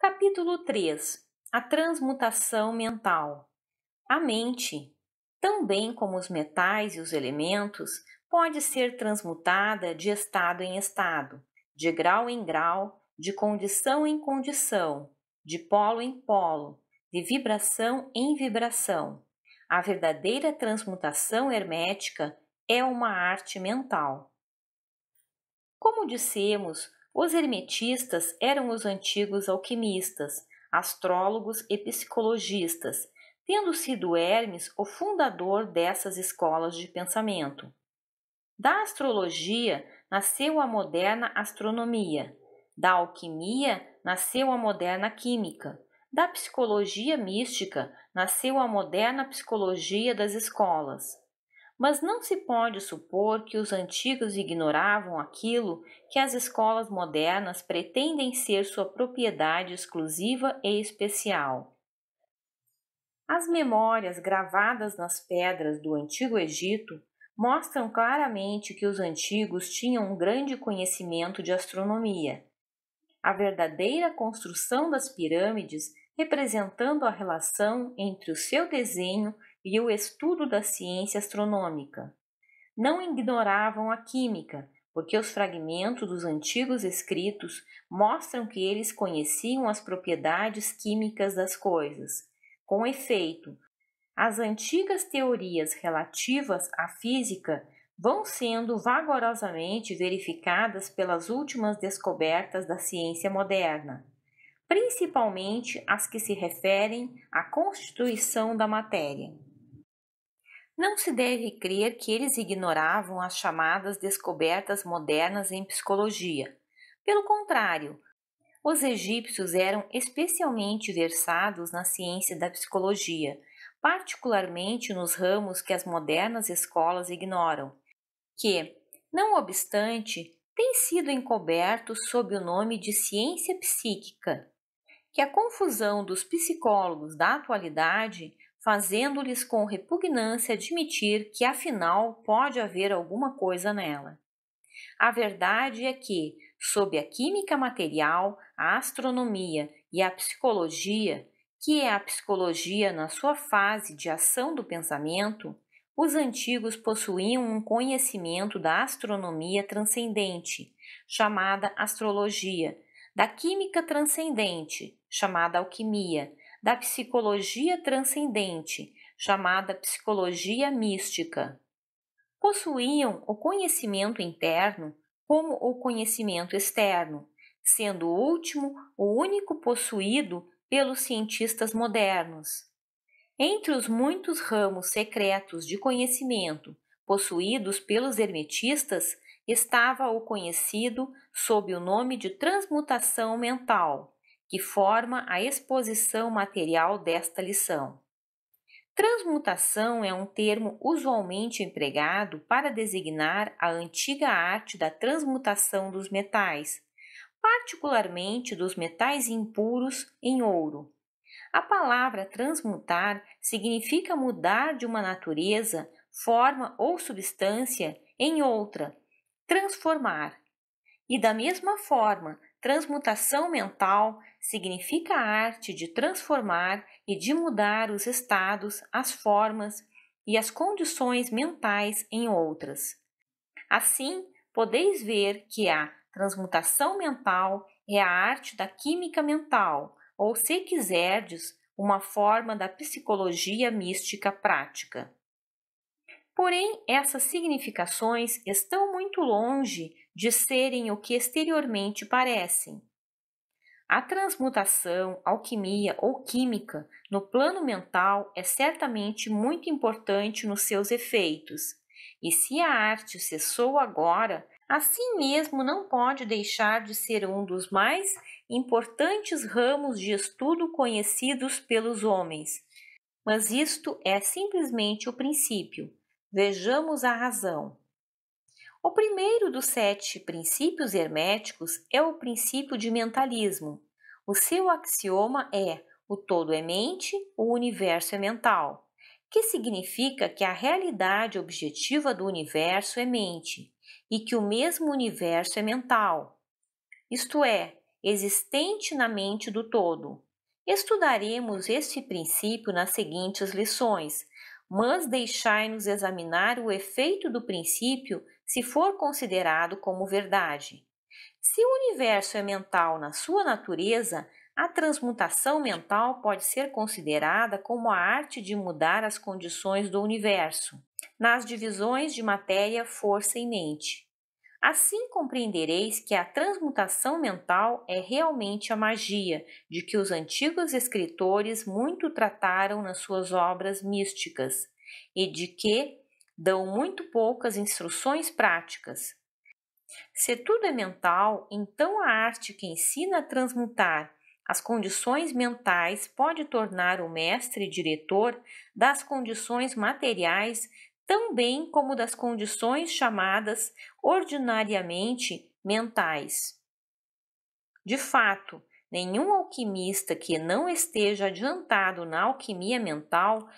Capítulo 3 A transmutação mental. A mente, também como os metais e os elementos, pode ser transmutada de estado em estado, de grau em grau, de condição em condição, de polo em polo, de vibração em vibração. A verdadeira transmutação hermética é uma arte mental. Como dissemos, os hermetistas eram os antigos alquimistas, astrólogos e psicologistas, tendo sido Hermes o fundador dessas escolas de pensamento. Da astrologia nasceu a moderna astronomia, da alquimia nasceu a moderna química, da psicologia mística nasceu a moderna psicologia das escolas. Mas não se pode supor que os antigos ignoravam aquilo que as escolas modernas pretendem ser sua propriedade exclusiva e especial. As memórias gravadas nas pedras do Antigo Egito mostram claramente que os antigos tinham um grande conhecimento de astronomia. A verdadeira construção das pirâmides representando a relação entre o seu desenho e o estudo da ciência astronômica. Não ignoravam a química, porque os fragmentos dos antigos escritos mostram que eles conheciam as propriedades químicas das coisas. Com efeito, as antigas teorias relativas à física vão sendo vagarosamente verificadas pelas últimas descobertas da ciência moderna, principalmente as que se referem à constituição da matéria. Não se deve crer que eles ignoravam as chamadas descobertas modernas em psicologia. Pelo contrário, os egípcios eram especialmente versados na ciência da psicologia, particularmente nos ramos que as modernas escolas ignoram, que, não obstante, têm sido encobertos sob o nome de ciência psíquica. Que a confusão dos psicólogos da atualidade fazendo-lhes com repugnância admitir que afinal pode haver alguma coisa nela. A verdade é que, sob a química material, a astronomia e a psicologia, que é a psicologia na sua fase de ação do pensamento, os antigos possuíam um conhecimento da astronomia transcendente, chamada astrologia, da química transcendente, chamada alquimia, da psicologia transcendente, chamada psicologia mística. Possuíam o conhecimento interno como o conhecimento externo, sendo o último o único possuído pelos cientistas modernos. Entre os muitos ramos secretos de conhecimento possuídos pelos hermetistas estava o conhecido sob o nome de transmutação mental que forma a exposição material desta lição. Transmutação é um termo usualmente empregado para designar a antiga arte da transmutação dos metais, particularmente dos metais impuros em ouro. A palavra transmutar significa mudar de uma natureza, forma ou substância em outra, transformar. E da mesma forma, Transmutação mental significa a arte de transformar e de mudar os estados, as formas e as condições mentais em outras. Assim, podeis ver que a transmutação mental é a arte da química mental, ou, se quiserdes, uma forma da psicologia mística prática. Porém, essas significações estão muito longe de serem o que exteriormente parecem. A transmutação, alquimia ou química no plano mental é certamente muito importante nos seus efeitos. E se a arte cessou agora, assim mesmo não pode deixar de ser um dos mais importantes ramos de estudo conhecidos pelos homens. Mas isto é simplesmente o princípio. Vejamos a razão. O primeiro dos sete princípios herméticos é o princípio de mentalismo. O seu axioma é: o todo é mente, o universo é mental, que significa que a realidade objetiva do universo é mente e que o mesmo universo é mental, isto é, existente na mente do todo. Estudaremos este princípio nas seguintes lições, mas deixai-nos examinar o efeito do princípio se for considerado como verdade. Se o universo é mental na sua natureza, a transmutação mental pode ser considerada como a arte de mudar as condições do universo, nas divisões de matéria, força e mente. Assim compreendereis que a transmutação mental é realmente a magia de que os antigos escritores muito trataram nas suas obras místicas e de que dão muito poucas instruções práticas. Se tudo é mental, então a arte que ensina a transmutar as condições mentais pode tornar o mestre e diretor das condições materiais também como das condições chamadas ordinariamente mentais. De fato, nenhum alquimista que não esteja adiantado na alquimia mental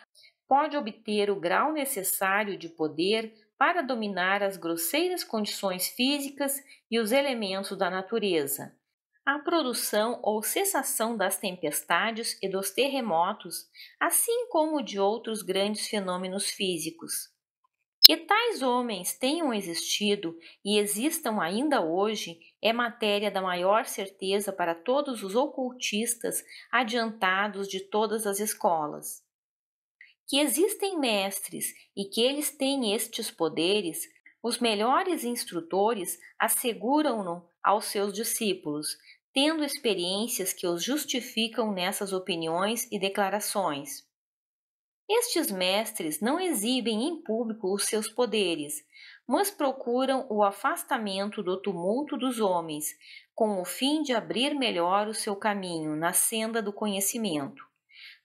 pode obter o grau necessário de poder para dominar as grosseiras condições físicas e os elementos da natureza. A produção ou cessação das tempestades e dos terremotos, assim como de outros grandes fenômenos físicos. Que tais homens tenham existido e existam ainda hoje é matéria da maior certeza para todos os ocultistas adiantados de todas as escolas. Que existem mestres e que eles têm estes poderes, os melhores instrutores asseguram-no aos seus discípulos, tendo experiências que os justificam nessas opiniões e declarações. Estes mestres não exibem em público os seus poderes, mas procuram o afastamento do tumulto dos homens, com o fim de abrir melhor o seu caminho na senda do conhecimento.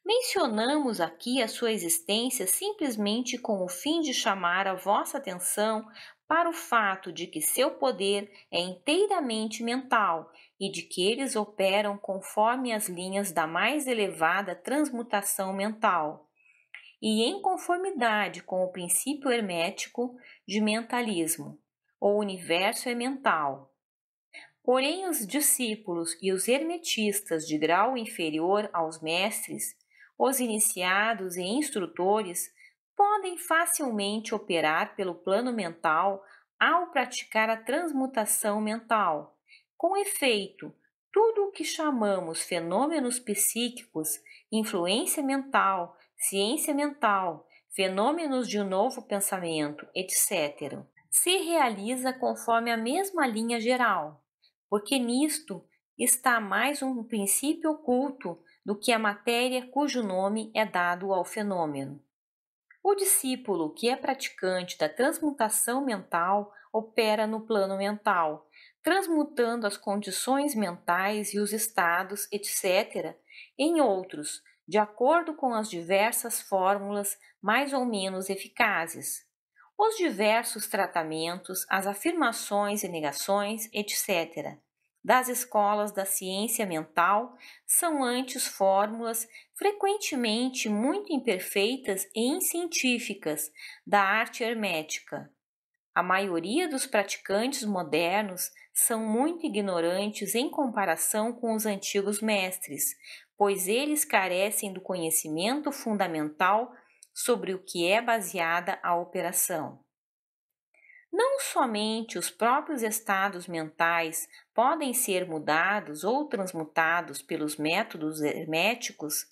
Mencionamos aqui a sua existência simplesmente com o fim de chamar a vossa atenção para o fato de que seu poder é inteiramente mental e de que eles operam conforme as linhas da mais elevada transmutação mental e em conformidade com o princípio hermético de mentalismo. O universo é mental. Porém, os discípulos e os hermetistas de grau inferior aos mestres, os iniciados e instrutores, podem facilmente operar pelo plano mental ao praticar a transmutação mental. Com efeito, tudo o que chamamos fenômenos psíquicos, influência mental, ciência mental, fenômenos de um novo pensamento, etc., se realiza conforme a mesma linha geral, porque nisto está mais um princípio oculto do que a matéria cujo nome é dado ao fenômeno. O discípulo que é praticante da transmutação mental opera no plano mental, transmutando as condições mentais e os estados, etc., em outros, de acordo com as diversas fórmulas mais ou menos eficazes, os diversos tratamentos, as afirmações e negações, etc., das escolas da ciência mental são antes fórmulas frequentemente muito imperfeitas e incientíficas da arte hermética. A maioria dos praticantes modernos são muito ignorantes em comparação com os antigos mestres, pois eles carecem do conhecimento fundamental sobre o que é baseada a operação. Não somente os próprios estados mentais podem ser mudados ou transmutados pelos métodos herméticos,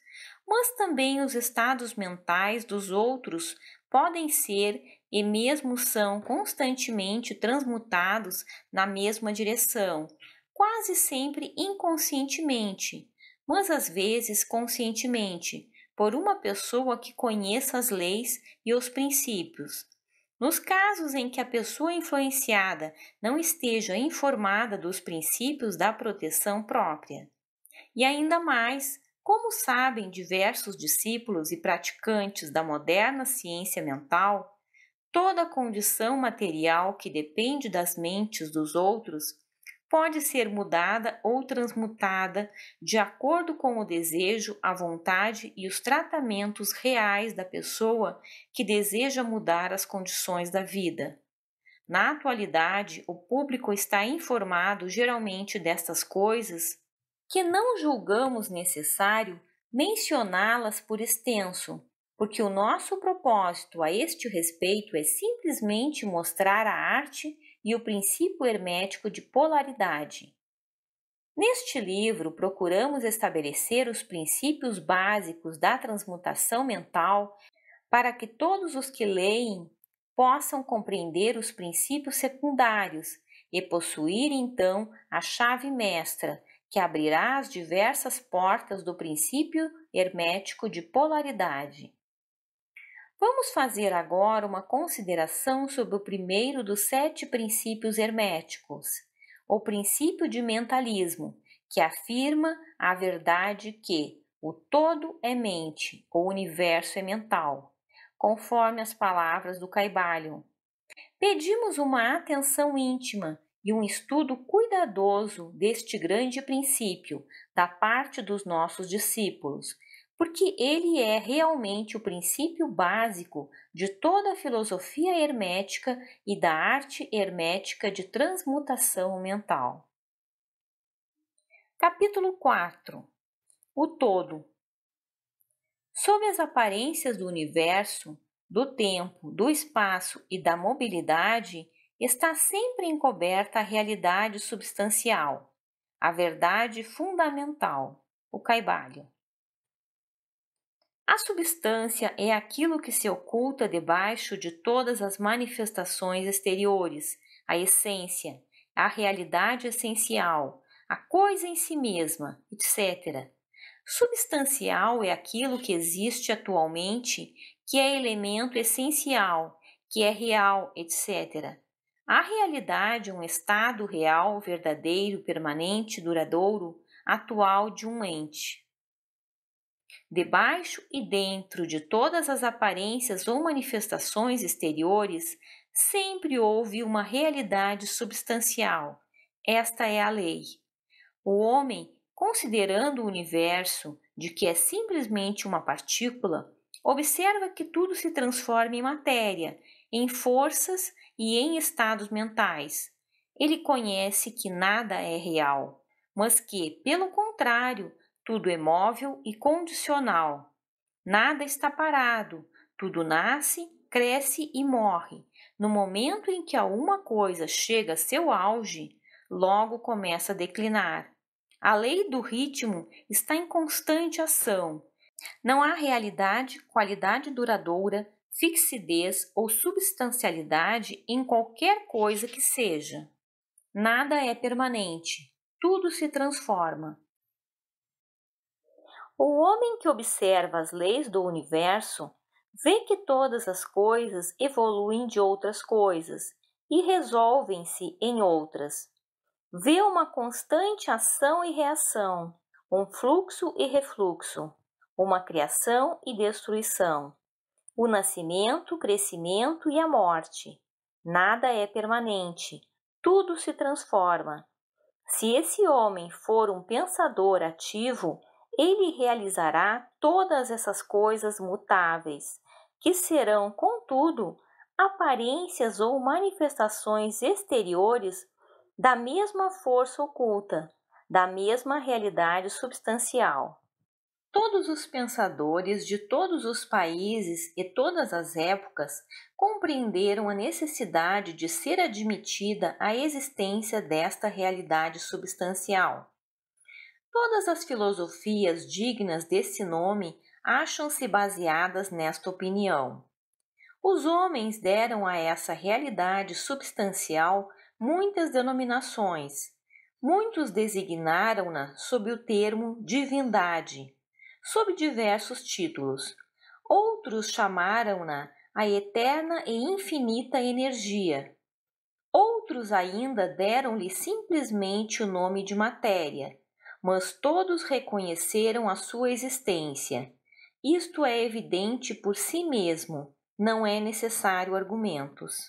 mas também os estados mentais dos outros podem ser e mesmo são constantemente transmutados na mesma direção, quase sempre inconscientemente, mas às vezes conscientemente, por uma pessoa que conheça as leis e os princípios. Nos casos em que a pessoa influenciada não esteja informada dos princípios da proteção própria. E ainda mais, como sabem diversos discípulos e praticantes da moderna ciência mental, toda condição material que depende das mentes dos outros pode ser mudada ou transmutada de acordo com o desejo, a vontade e os tratamentos reais da pessoa que deseja mudar as condições da vida. Na atualidade, o público está informado geralmente destas coisas que não julgamos necessário mencioná-las por extenso, porque o nosso propósito a este respeito é simplesmente mostrar a arte e o princípio hermético de polaridade. Neste livro, procuramos estabelecer os princípios básicos da transmutação mental para que todos os que leem possam compreender os princípios secundários e possuir então a chave mestra que abrirá as diversas portas do princípio hermético de polaridade. Vamos fazer agora uma consideração sobre o primeiro dos sete princípios herméticos, o princípio de mentalismo, que afirma a verdade que o todo é mente, o universo é mental, conforme as palavras do Caibalion. Pedimos uma atenção íntima e um estudo cuidadoso deste grande princípio da parte dos nossos discípulos, porque ele é realmente o princípio básico de toda a filosofia hermética e da arte hermética de transmutação mental. Capítulo 4 O Todo Sob as aparências do universo, do tempo, do espaço e da mobilidade, está sempre encoberta a realidade substancial, a verdade fundamental, o caibalho. A substância é aquilo que se oculta debaixo de todas as manifestações exteriores, a essência, a realidade essencial, a coisa em si mesma, etc. Substancial é aquilo que existe atualmente, que é elemento essencial, que é real, etc. A realidade é um estado real, verdadeiro, permanente, duradouro, atual de um ente. Debaixo e dentro de todas as aparências ou manifestações exteriores, sempre houve uma realidade substancial. Esta é a lei. O homem, considerando o universo de que é simplesmente uma partícula, observa que tudo se transforma em matéria, em forças e em estados mentais. Ele conhece que nada é real, mas que, pelo contrário, tudo é móvel e condicional. Nada está parado. Tudo nasce, cresce e morre. No momento em que alguma coisa chega a seu auge, logo começa a declinar. A lei do ritmo está em constante ação. Não há realidade, qualidade duradoura, fixidez ou substancialidade em qualquer coisa que seja. Nada é permanente, tudo se transforma. O homem que observa as leis do universo vê que todas as coisas evoluem de outras coisas e resolvem-se em outras. Vê uma constante ação e reação, um fluxo e refluxo, uma criação e destruição, o nascimento, o crescimento e a morte. Nada é permanente, tudo se transforma. Se esse homem for um pensador ativo, ele realizará todas essas coisas mutáveis, que serão, contudo, aparências ou manifestações exteriores da mesma força oculta, da mesma realidade substancial. Todos os pensadores de todos os países e todas as épocas compreenderam a necessidade de ser admitida a existência desta realidade substancial. Todas as filosofias dignas desse nome acham-se baseadas nesta opinião. Os homens deram a essa realidade substancial muitas denominações. Muitos designaram-na sob o termo divindade, sob diversos títulos. Outros chamaram-na a eterna e infinita energia. Outros ainda deram-lhe simplesmente o nome de matéria mas todos reconheceram a sua existência. Isto é evidente por si mesmo, não é necessário argumentos.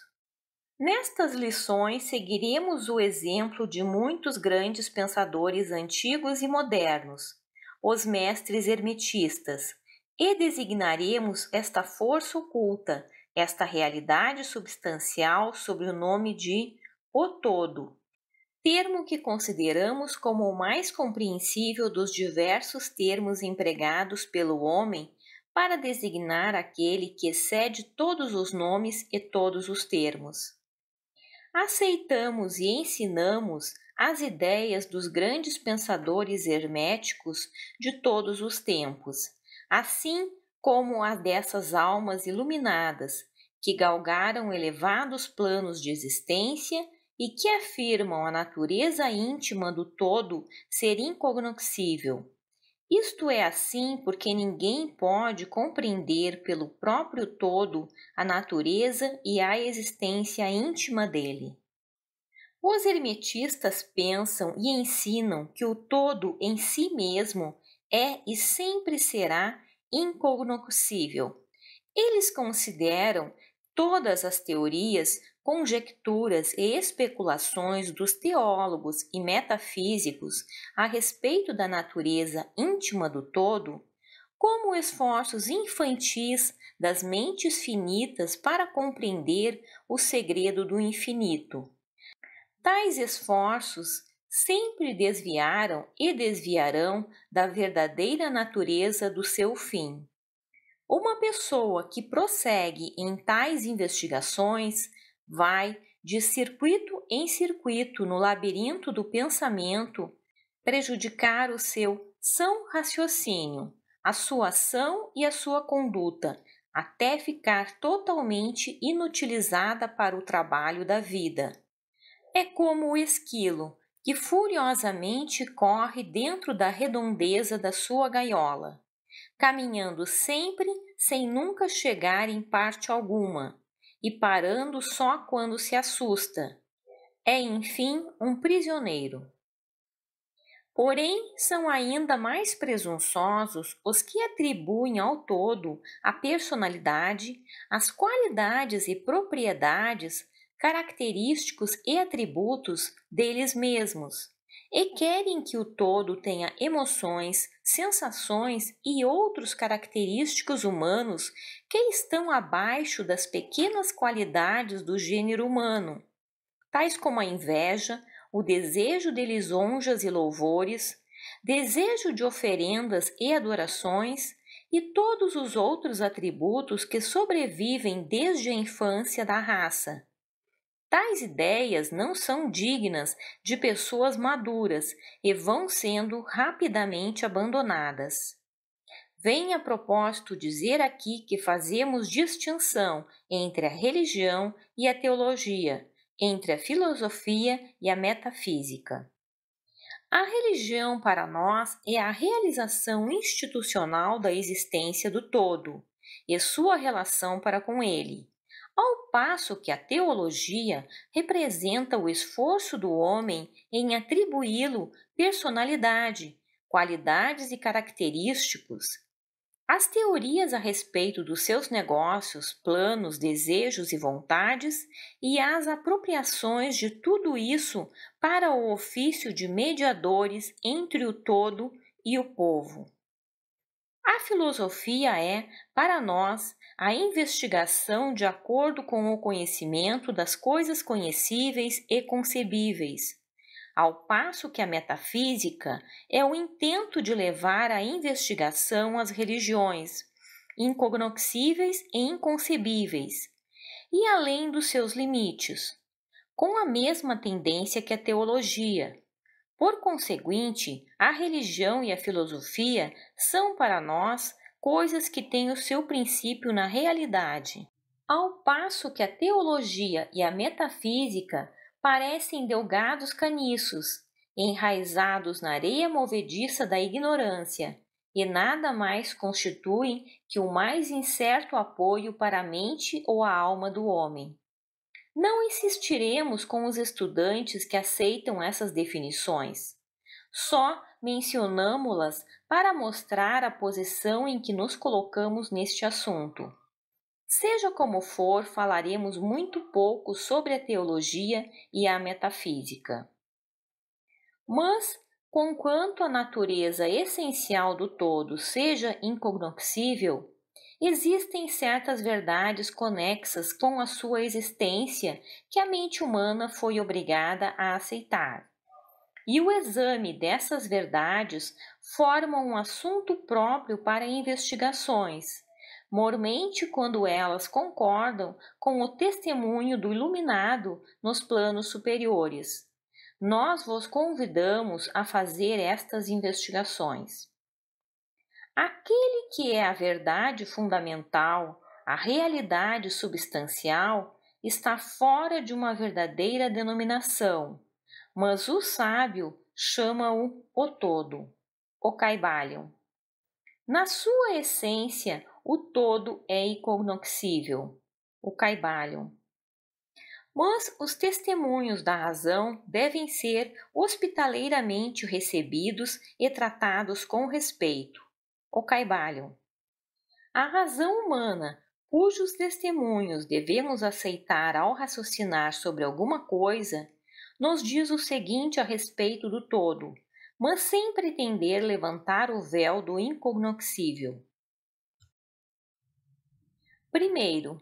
Nestas lições seguiremos o exemplo de muitos grandes pensadores antigos e modernos, os mestres hermetistas, e designaremos esta força oculta, esta realidade substancial, sob o nome de o todo, termo que consideramos como o mais compreensível dos diversos termos empregados pelo homem para designar aquele que excede todos os nomes e todos os termos. Aceitamos e ensinamos as ideias dos grandes pensadores herméticos de todos os tempos, assim como a dessas almas iluminadas que galgaram elevados planos de existência e que afirmam a natureza íntima do todo ser incognoscível. Isto é assim porque ninguém pode compreender pelo próprio todo a natureza e a existência íntima dele. Os hermetistas pensam e ensinam que o todo em si mesmo é e sempre será incognoscível. Eles consideram todas as teorias conjecturas e especulações dos teólogos e metafísicos a respeito da natureza íntima do todo, como esforços infantis das mentes finitas para compreender o segredo do infinito. Tais esforços sempre desviaram e desviarão da verdadeira natureza do seu fim. Uma pessoa que prossegue em tais investigações vai de circuito em circuito no labirinto do pensamento, prejudicar o seu são raciocínio, a sua ação e a sua conduta, até ficar totalmente inutilizada para o trabalho da vida. É como o esquilo que furiosamente corre dentro da redondeza da sua gaiola, caminhando sempre sem nunca chegar em parte alguma e parando só quando se assusta. É, enfim, um prisioneiro. Porém, são ainda mais presunçosos os que atribuem ao todo a personalidade, as qualidades e propriedades, característicos e atributos deles mesmos, e querem que o todo tenha emoções, sensações e outros característicos humanos que estão abaixo das pequenas qualidades do gênero humano, tais como a inveja, o desejo de lisonjas e louvores, desejo de oferendas e adorações e todos os outros atributos que sobrevivem desde a infância da raça. Tais ideias não são dignas de pessoas maduras e vão sendo rapidamente abandonadas. Vem a propósito dizer aqui que fazemos distinção entre a religião e a teologia, entre a filosofia e a metafísica. A religião para nós é a realização institucional da existência do todo e sua relação para com ele ao passo que a teologia representa o esforço do homem em atribuí-lo personalidade, qualidades e característicos. As teorias a respeito dos seus negócios, planos, desejos e vontades e as apropriações de tudo isso para o ofício de mediadores entre o todo e o povo. A filosofia é, para nós, a investigação de acordo com o conhecimento das coisas conhecíveis e concebíveis, ao passo que a metafísica é o intento de levar a investigação às religiões, incognoscíveis e inconcebíveis, e além dos seus limites, com a mesma tendência que a teologia. Por conseguinte, a religião e a filosofia são para nós coisas que têm o seu princípio na realidade, ao passo que a teologia e a metafísica parecem delgados caniços, enraizados na areia movediça da ignorância, e nada mais constituem que o mais incerto apoio para a mente ou a alma do homem. Não insistiremos com os estudantes que aceitam essas definições. Só mencionamo-las para mostrar a posição em que nos colocamos neste assunto. Seja como for, falaremos muito pouco sobre a teologia e a metafísica. Mas, conquanto a natureza essencial do todo seja incognoscível, existem certas verdades conexas com a sua existência que a mente humana foi obrigada a aceitar e o exame dessas verdades formam um assunto próprio para investigações, mormente quando elas concordam com o testemunho do iluminado nos planos superiores. Nós vos convidamos a fazer estas investigações. Aquele que é a verdade fundamental, a realidade substancial, está fora de uma verdadeira denominação mas o sábio chama-o o todo, o caibalion. Na sua essência, o todo é incognoscível, o caibalion. Mas os testemunhos da razão devem ser hospitaleiramente recebidos e tratados com respeito, o caibalion. A razão humana, cujos testemunhos devemos aceitar ao raciocinar sobre alguma coisa, nos diz o seguinte a respeito do todo, mas sem pretender levantar o véu do incognoscível. Primeiro,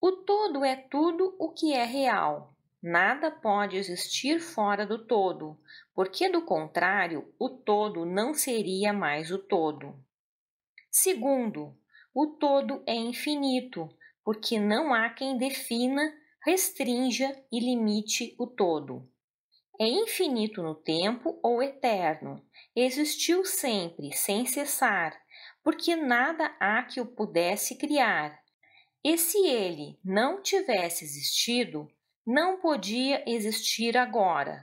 o todo é tudo o que é real. Nada pode existir fora do todo, porque do contrário, o todo não seria mais o todo. Segundo, o todo é infinito, porque não há quem defina restrinja e limite o todo. É infinito no tempo ou eterno. Existiu sempre, sem cessar, porque nada há que o pudesse criar. E se ele não tivesse existido, não podia existir agora.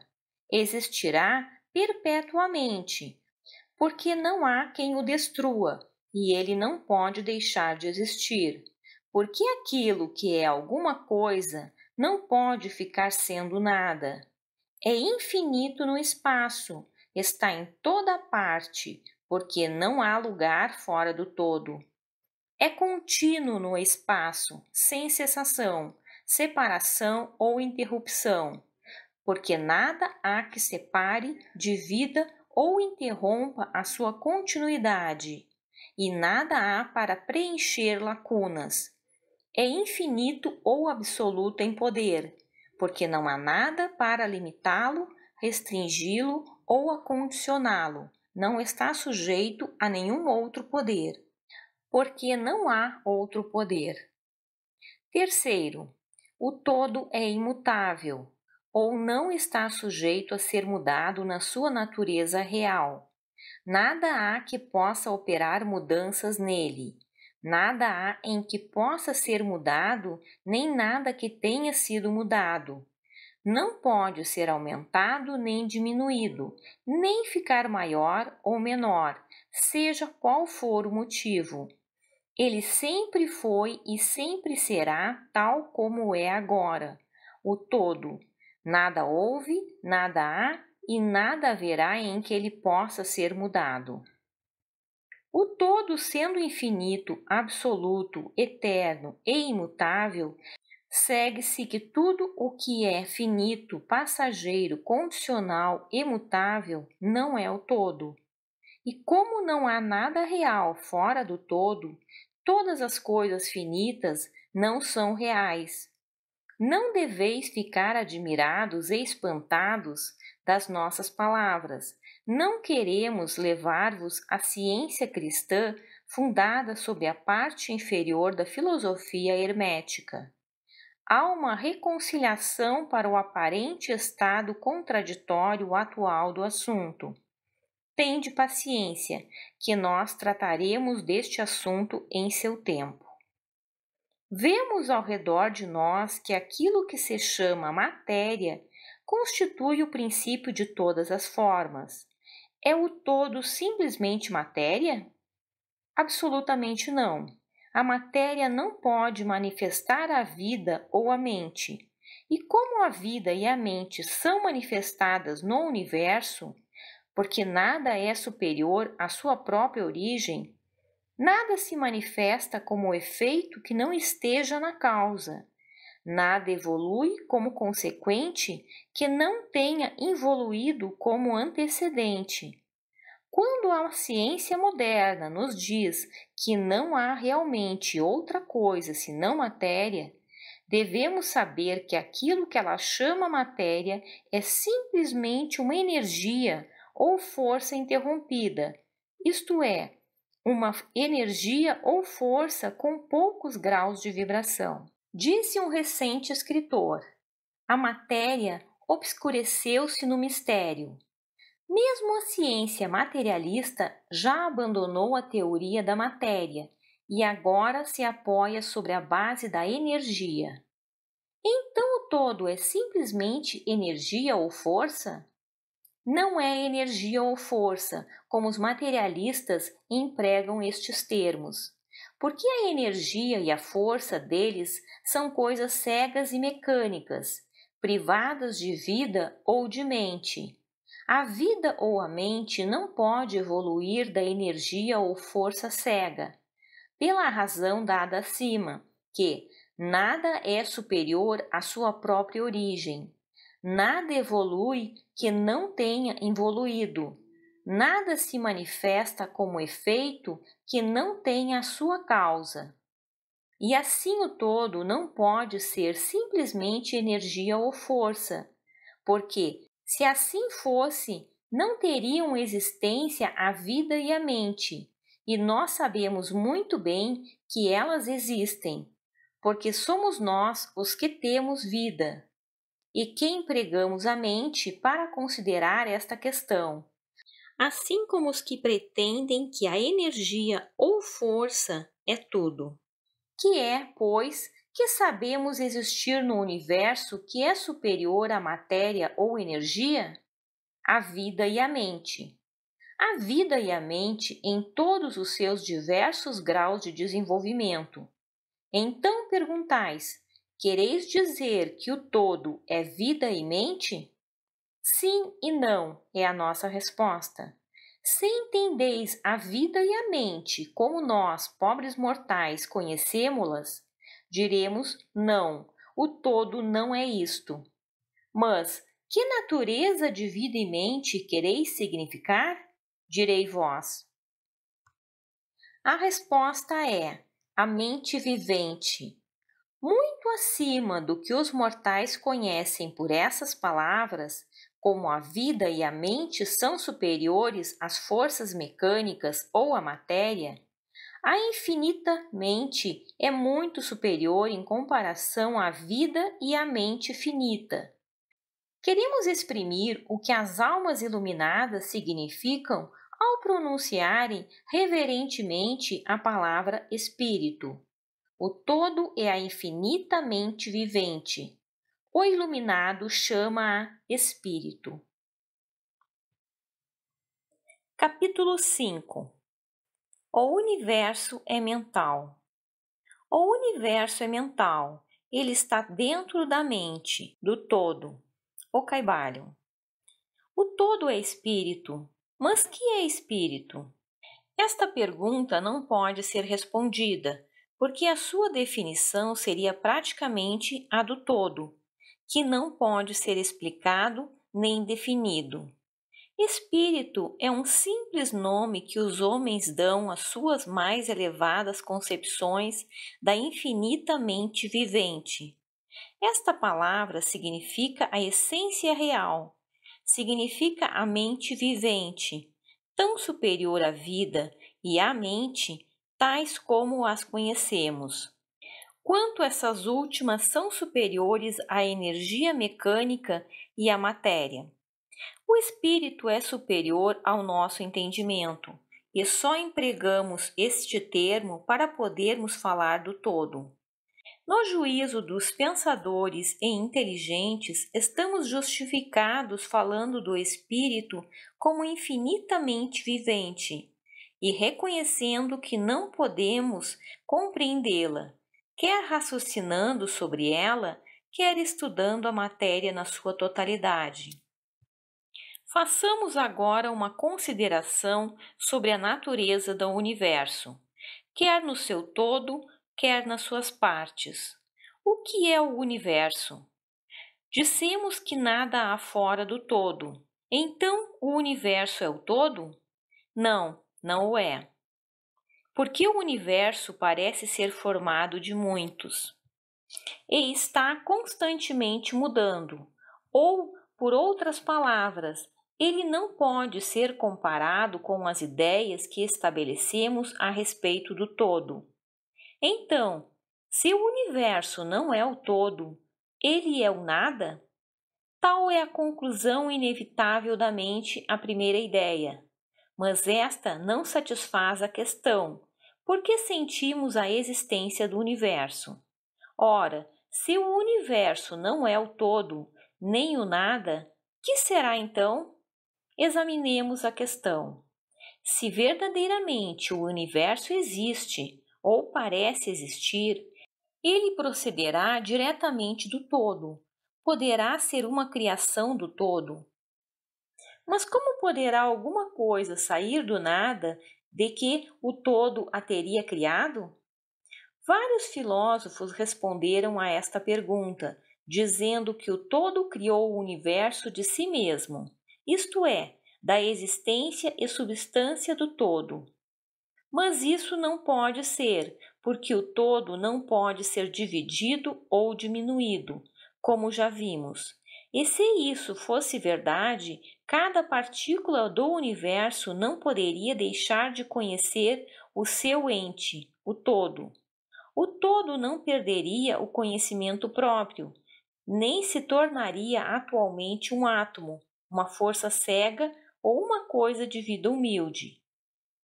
Existirá perpetuamente, porque não há quem o destrua, e ele não pode deixar de existir porque aquilo que é alguma coisa não pode ficar sendo nada. É infinito no espaço, está em toda parte, porque não há lugar fora do todo. É contínuo no espaço, sem cessação, separação ou interrupção, porque nada há que separe, divida ou interrompa a sua continuidade, e nada há para preencher lacunas, é infinito ou absoluto em poder, porque não há nada para limitá-lo, restringi-lo ou acondicioná-lo, não está sujeito a nenhum outro poder, porque não há outro poder. Terceiro, o todo é imutável, ou não está sujeito a ser mudado na sua natureza real. Nada há que possa operar mudanças nele Nada há em que possa ser mudado, nem nada que tenha sido mudado. Não pode ser aumentado nem diminuído, nem ficar maior ou menor, seja qual for o motivo. Ele sempre foi e sempre será tal como é agora, o todo. Nada houve, nada há e nada haverá em que ele possa ser mudado. O todo sendo infinito, absoluto, eterno e imutável, segue-se que tudo o que é finito, passageiro, condicional, mutável, não é o todo. E como não há nada real fora do todo, todas as coisas finitas não são reais. Não deveis ficar admirados e espantados das nossas palavras, não queremos levar-vos à ciência cristã fundada sobre a parte inferior da filosofia hermética. Há uma reconciliação para o aparente estado contraditório atual do assunto. Tende paciência, que nós trataremos deste assunto em seu tempo. Vemos ao redor de nós que aquilo que se chama matéria constitui o princípio de todas as formas. É o todo simplesmente matéria? Absolutamente não. A matéria não pode manifestar a vida ou a mente. E como a vida e a mente são manifestadas no universo, porque nada é superior à sua própria origem, nada se manifesta como efeito que não esteja na causa. Nada evolui como consequente que não tenha evoluído como antecedente. Quando a ciência moderna nos diz que não há realmente outra coisa senão matéria, devemos saber que aquilo que ela chama matéria é simplesmente uma energia ou força interrompida, isto é, uma energia ou força com poucos graus de vibração. Disse um recente escritor: a matéria obscureceu-se no mistério. Mesmo a ciência materialista já abandonou a teoria da matéria e agora se apoia sobre a base da energia. Então o todo é simplesmente energia ou força? Não é energia ou força, como os materialistas empregam estes termos porque a energia e a força deles são coisas cegas e mecânicas, privadas de vida ou de mente. A vida ou a mente não pode evoluir da energia ou força cega, pela razão dada acima, que nada é superior à sua própria origem, nada evolui que não tenha evoluído Nada se manifesta como efeito que não tenha a sua causa. E assim o todo não pode ser simplesmente energia ou força, porque, se assim fosse, não teriam existência a vida e a mente, e nós sabemos muito bem que elas existem, porque somos nós os que temos vida. E quem pregamos a mente para considerar esta questão? assim como os que pretendem que a energia ou força é tudo. Que é, pois, que sabemos existir no universo que é superior à matéria ou energia? A vida e a mente. A vida e a mente em todos os seus diversos graus de desenvolvimento. Então perguntais: quereis dizer que o todo é vida e mente? Sim e não é a nossa resposta. Se entendeis a vida e a mente como nós, pobres mortais, conhecêmo las diremos não, o todo não é isto. Mas que natureza de vida e mente quereis significar? Direi vós. A resposta é a mente vivente, muito acima do que os mortais conhecem por essas palavras, como a vida e a mente são superiores às forças mecânicas ou à matéria, a infinita mente é muito superior em comparação à vida e à mente finita. Queremos exprimir o que as almas iluminadas significam ao pronunciarem reverentemente a palavra espírito. O todo é a infinitamente vivente. O iluminado chama-a espírito. Capítulo 5 O universo é mental. O universo é mental. Ele está dentro da mente, do todo. O caibalho. O todo é espírito. Mas que é espírito? Esta pergunta não pode ser respondida porque a sua definição seria praticamente a do todo, que não pode ser explicado nem definido. Espírito é um simples nome que os homens dão às suas mais elevadas concepções da infinita mente vivente. Esta palavra significa a essência real, significa a mente vivente, tão superior à vida e à mente tais como as conhecemos. Quanto essas últimas são superiores à energia mecânica e à matéria. O espírito é superior ao nosso entendimento e só empregamos este termo para podermos falar do todo. No juízo dos pensadores e inteligentes, estamos justificados falando do espírito como infinitamente vivente e reconhecendo que não podemos compreendê-la, quer raciocinando sobre ela, quer estudando a matéria na sua totalidade. Façamos agora uma consideração sobre a natureza do universo, quer no seu todo, quer nas suas partes. O que é o universo? Dissemos que nada há fora do todo. Então, o universo é o todo? Não, não o é. Porque o universo parece ser formado de muitos e está constantemente mudando, ou, por outras palavras, ele não pode ser comparado com as ideias que estabelecemos a respeito do todo. Então, se o universo não é o todo, ele é o nada? Tal é a conclusão inevitável da mente à primeira ideia mas esta não satisfaz a questão. Por que sentimos a existência do universo? Ora, se o universo não é o todo, nem o nada, que será então? Examinemos a questão. Se verdadeiramente o universo existe ou parece existir, ele procederá diretamente do todo. Poderá ser uma criação do todo, mas como poderá alguma coisa sair do nada de que o todo a teria criado? Vários filósofos responderam a esta pergunta, dizendo que o todo criou o universo de si mesmo, isto é, da existência e substância do todo. Mas isso não pode ser, porque o todo não pode ser dividido ou diminuído, como já vimos. E se isso fosse verdade, cada partícula do universo não poderia deixar de conhecer o seu ente, o todo. O todo não perderia o conhecimento próprio, nem se tornaria atualmente um átomo, uma força cega ou uma coisa de vida humilde.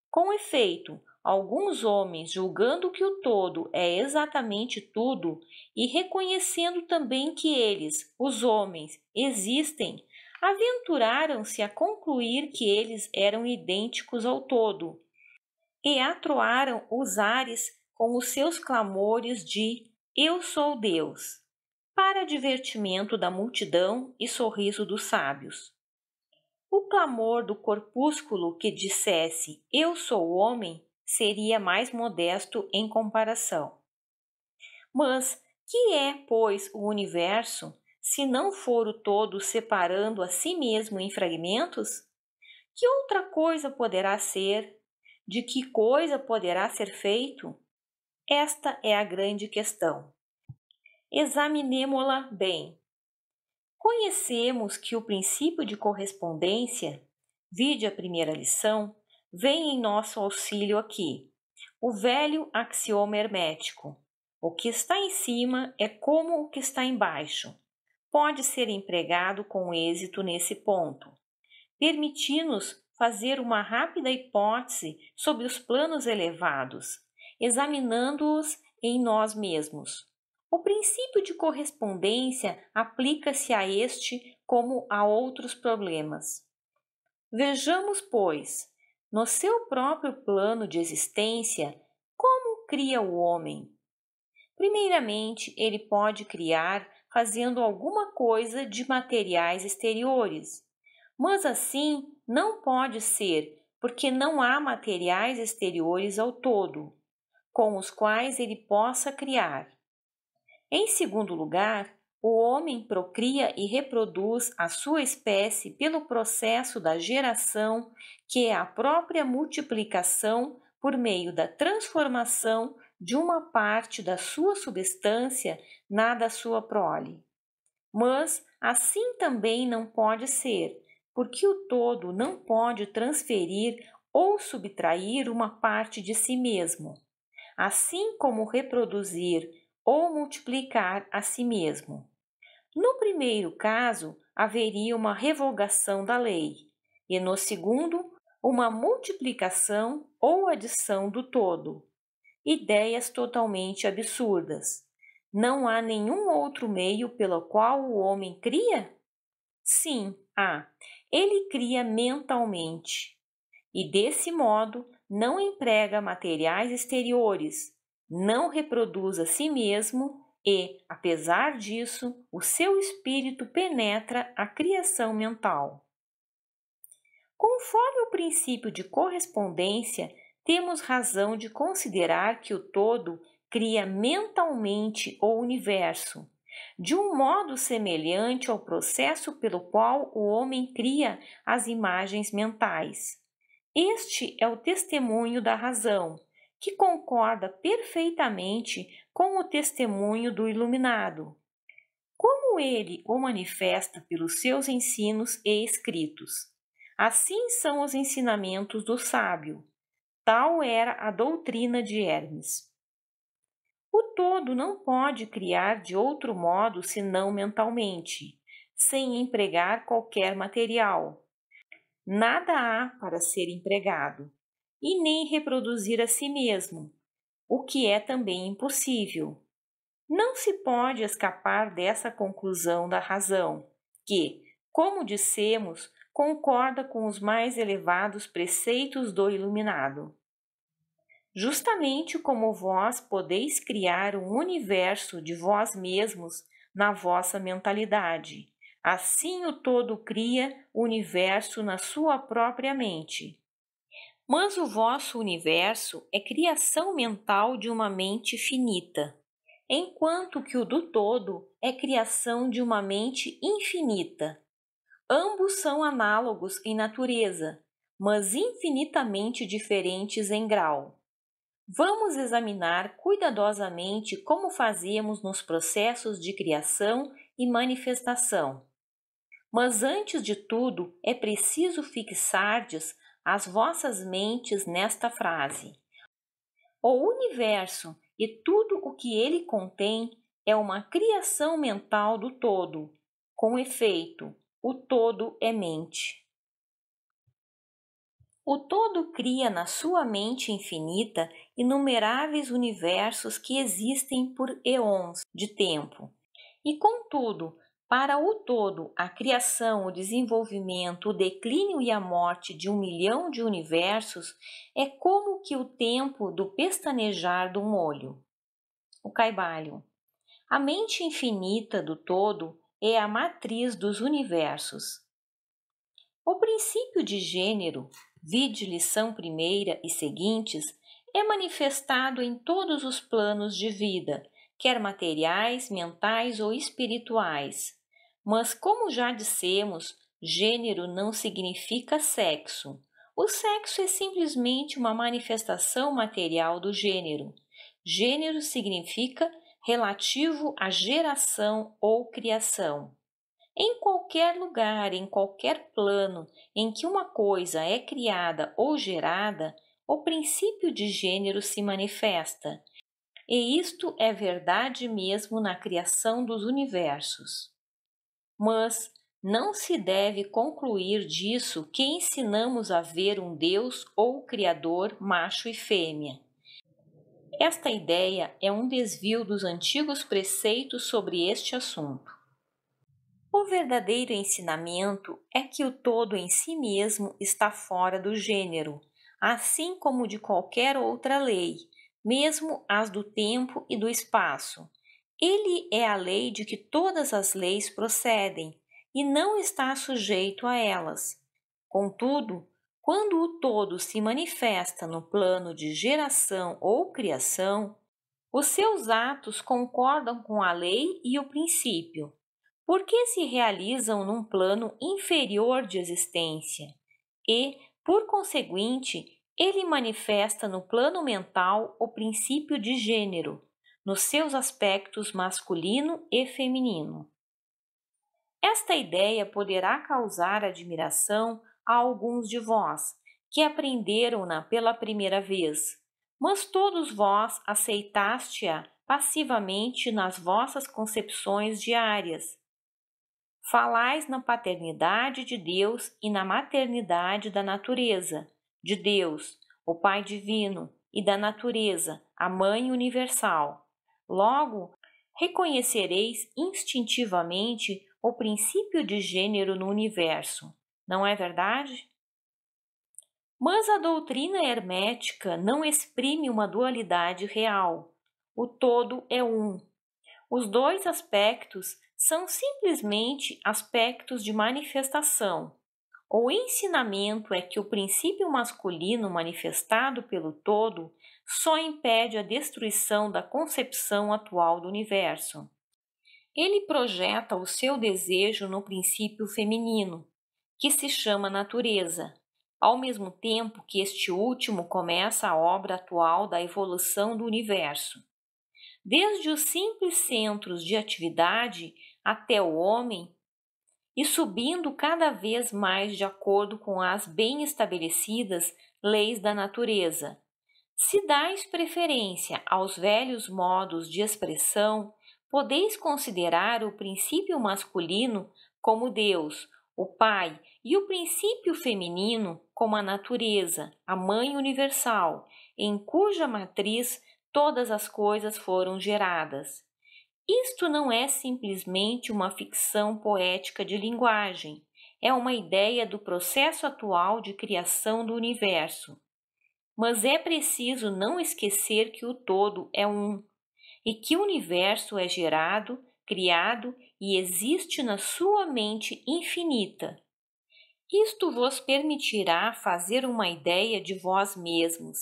Com efeito, Alguns homens, julgando que o todo é exatamente tudo e reconhecendo também que eles, os homens, existem, aventuraram-se a concluir que eles eram idênticos ao todo e atroaram os ares com os seus clamores de Eu sou Deus, para divertimento da multidão e sorriso dos sábios. O clamor do corpúsculo que dissesse Eu sou homem seria mais modesto em comparação. Mas que é, pois, o universo, se não for o todo separando a si mesmo em fragmentos? Que outra coisa poderá ser? De que coisa poderá ser feito? Esta é a grande questão. Examinemo-la bem. Conhecemos que o princípio de correspondência, vide a primeira lição, vem em nosso auxílio aqui o velho axioma hermético: o que está em cima é como o que está embaixo. Pode ser empregado com êxito nesse ponto. Permitir-nos fazer uma rápida hipótese sobre os planos elevados, examinando-os em nós mesmos. O princípio de correspondência aplica-se a este como a outros problemas. Vejamos, pois, no seu próprio plano de existência, como cria o homem? Primeiramente, ele pode criar fazendo alguma coisa de materiais exteriores, mas assim não pode ser, porque não há materiais exteriores ao todo, com os quais ele possa criar. Em segundo lugar, o homem procria e reproduz a sua espécie pelo processo da geração, que é a própria multiplicação por meio da transformação de uma parte da sua substância na da sua prole. Mas assim também não pode ser, porque o todo não pode transferir ou subtrair uma parte de si mesmo, assim como reproduzir ou multiplicar a si mesmo. No primeiro caso, haveria uma revogação da lei, e no segundo, uma multiplicação ou adição do todo. Ideias totalmente absurdas. Não há nenhum outro meio pelo qual o homem cria? Sim, há. Ele cria mentalmente. E desse modo, não emprega materiais exteriores, não reproduz a si mesmo e, apesar disso, o seu espírito penetra a criação mental. Conforme o princípio de correspondência, temos razão de considerar que o todo cria mentalmente o universo, de um modo semelhante ao processo pelo qual o homem cria as imagens mentais. Este é o testemunho da razão, que concorda perfeitamente com o testemunho do iluminado, como ele o manifesta pelos seus ensinos e escritos. Assim são os ensinamentos do sábio. Tal era a doutrina de Hermes. O todo não pode criar de outro modo senão mentalmente, sem empregar qualquer material. Nada há para ser empregado, e nem reproduzir a si mesmo, o que é também impossível. Não se pode escapar dessa conclusão da razão, que, como dissemos, concorda com os mais elevados preceitos do iluminado. Justamente como vós podeis criar um universo de vós mesmos na vossa mentalidade, assim o todo cria o universo na sua própria mente. Mas o vosso universo é criação mental de uma mente finita, enquanto que o do todo é criação de uma mente infinita. Ambos são análogos em natureza, mas infinitamente diferentes em grau. Vamos examinar cuidadosamente como fazemos nos processos de criação e manifestação. Mas antes de tudo, é preciso fixardes as vossas mentes nesta frase. O universo e tudo o que ele contém é uma criação mental do todo. Com efeito, o todo é mente. O todo cria na sua mente infinita inumeráveis universos que existem por eons de tempo. E contudo, para o todo, a criação, o desenvolvimento, o declínio e a morte de um milhão de universos é como que o tempo do pestanejar de um olho. O Caibalion. A mente infinita do todo é a matriz dos universos. O princípio de gênero, vide lição primeira e seguintes, é manifestado em todos os planos de vida, quer materiais, mentais ou espirituais. Mas, como já dissemos, gênero não significa sexo. O sexo é simplesmente uma manifestação material do gênero. Gênero significa relativo à geração ou criação. Em qualquer lugar, em qualquer plano em que uma coisa é criada ou gerada, o princípio de gênero se manifesta. E isto é verdade mesmo na criação dos universos mas não se deve concluir disso que ensinamos a ver um Deus ou Criador macho e fêmea. Esta ideia é um desvio dos antigos preceitos sobre este assunto. O verdadeiro ensinamento é que o todo em si mesmo está fora do gênero, assim como de qualquer outra lei, mesmo as do tempo e do espaço ele é a lei de que todas as leis procedem e não está sujeito a elas. Contudo, quando o todo se manifesta no plano de geração ou criação, os seus atos concordam com a lei e o princípio, porque se realizam num plano inferior de existência e, por conseguinte, ele manifesta no plano mental o princípio de gênero nos seus aspectos masculino e feminino. Esta ideia poderá causar admiração a alguns de vós que aprenderam-na pela primeira vez, mas todos vós aceitaste-a passivamente nas vossas concepções diárias. Falais na paternidade de Deus e na maternidade da natureza, de Deus, o Pai Divino, e da natureza, a Mãe Universal. Logo, reconhecereis instintivamente o princípio de gênero no universo, não é verdade? Mas a doutrina hermética não exprime uma dualidade real. O todo é um. Os dois aspectos são simplesmente aspectos de manifestação. O ensinamento é que o princípio masculino manifestado pelo todo só impede a destruição da concepção atual do universo. Ele projeta o seu desejo no princípio feminino, que se chama natureza, ao mesmo tempo que este último começa a obra atual da evolução do universo. Desde os simples centros de atividade até o homem, e subindo cada vez mais de acordo com as bem estabelecidas leis da natureza, se dais preferência aos velhos modos de expressão, podeis considerar o princípio masculino como Deus, o Pai, e o princípio feminino como a natureza, a Mãe Universal, em cuja matriz todas as coisas foram geradas. Isto não é simplesmente uma ficção poética de linguagem, é uma ideia do processo atual de criação do universo mas é preciso não esquecer que o todo é um e que o universo é gerado, criado e existe na sua mente infinita. Isto vos permitirá fazer uma ideia de vós mesmos,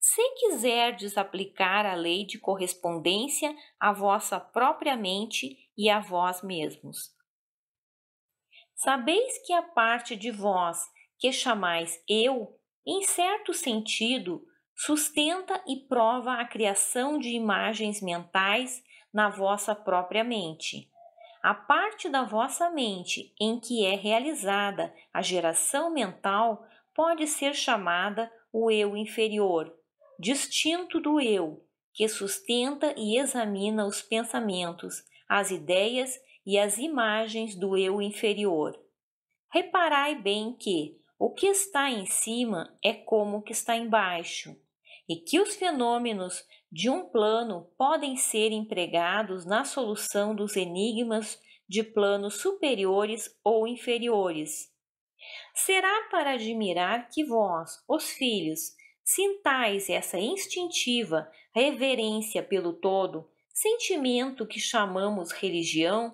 se quiserdes aplicar a lei de correspondência à vossa própria mente e a vós mesmos. Sabeis que a parte de vós que chamais eu em certo sentido, sustenta e prova a criação de imagens mentais na vossa própria mente. A parte da vossa mente em que é realizada a geração mental pode ser chamada o eu inferior, distinto do eu, que sustenta e examina os pensamentos, as ideias e as imagens do eu inferior. Reparai bem que, o que está em cima é como o que está embaixo, e que os fenômenos de um plano podem ser empregados na solução dos enigmas de planos superiores ou inferiores. Será para admirar que vós, os filhos, sintais essa instintiva reverência pelo todo, sentimento que chamamos religião,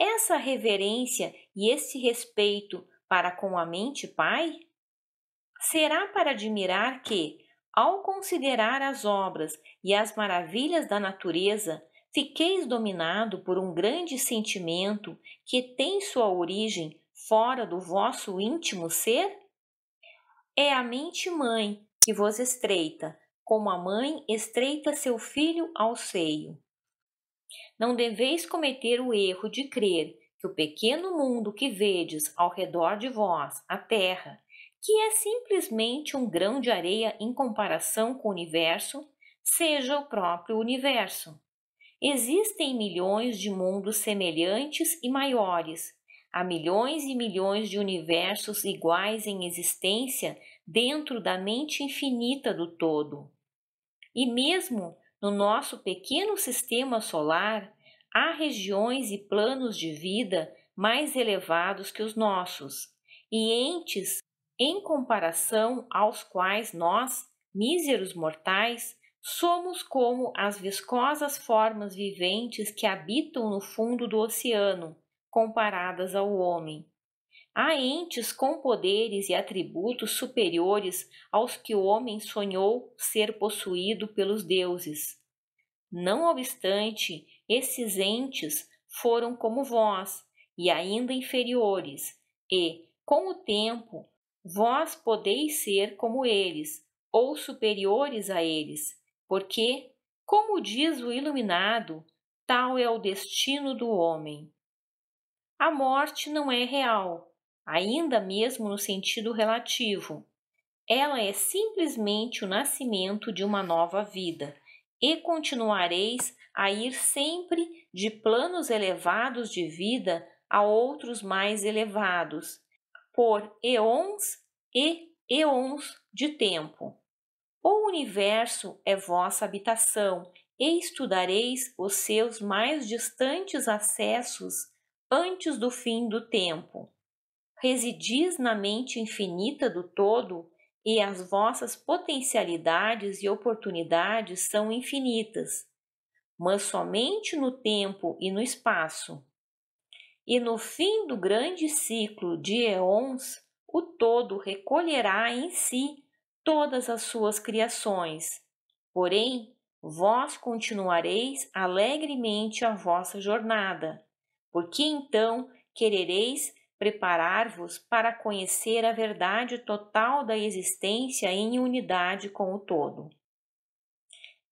essa reverência e esse respeito para com a mente Pai? Será para admirar que, ao considerar as obras e as maravilhas da natureza, fiqueis dominado por um grande sentimento que tem sua origem fora do vosso íntimo ser? É a mente mãe que vos estreita, como a mãe estreita seu filho ao seio. Não deveis cometer o erro de crer que o pequeno mundo que vedes ao redor de vós, a Terra, que é simplesmente um grão de areia em comparação com o universo, seja o próprio universo. Existem milhões de mundos semelhantes e maiores. Há milhões e milhões de universos iguais em existência dentro da mente infinita do todo. E mesmo no nosso pequeno sistema solar, há regiões e planos de vida mais elevados que os nossos e entes em comparação aos quais nós, míseros mortais, somos como as viscosas formas viventes que habitam no fundo do oceano, comparadas ao homem. Há entes com poderes e atributos superiores aos que o homem sonhou ser possuído pelos deuses. Não obstante, esses entes foram como vós, e ainda inferiores, e, com o tempo, vós podeis ser como eles, ou superiores a eles, porque, como diz o iluminado, tal é o destino do homem. A morte não é real, ainda mesmo no sentido relativo. Ela é simplesmente o nascimento de uma nova vida, e continuareis a ir sempre de planos elevados de vida a outros mais elevados, por eons e eons de tempo. O universo é vossa habitação, e estudareis os seus mais distantes acessos antes do fim do tempo. Residis na mente infinita do todo, e as vossas potencialidades e oportunidades são infinitas mas somente no tempo e no espaço. E no fim do grande ciclo de eons, o todo recolherá em si todas as suas criações. Porém, vós continuareis alegremente a vossa jornada, porque então querereis preparar-vos para conhecer a verdade total da existência em unidade com o todo.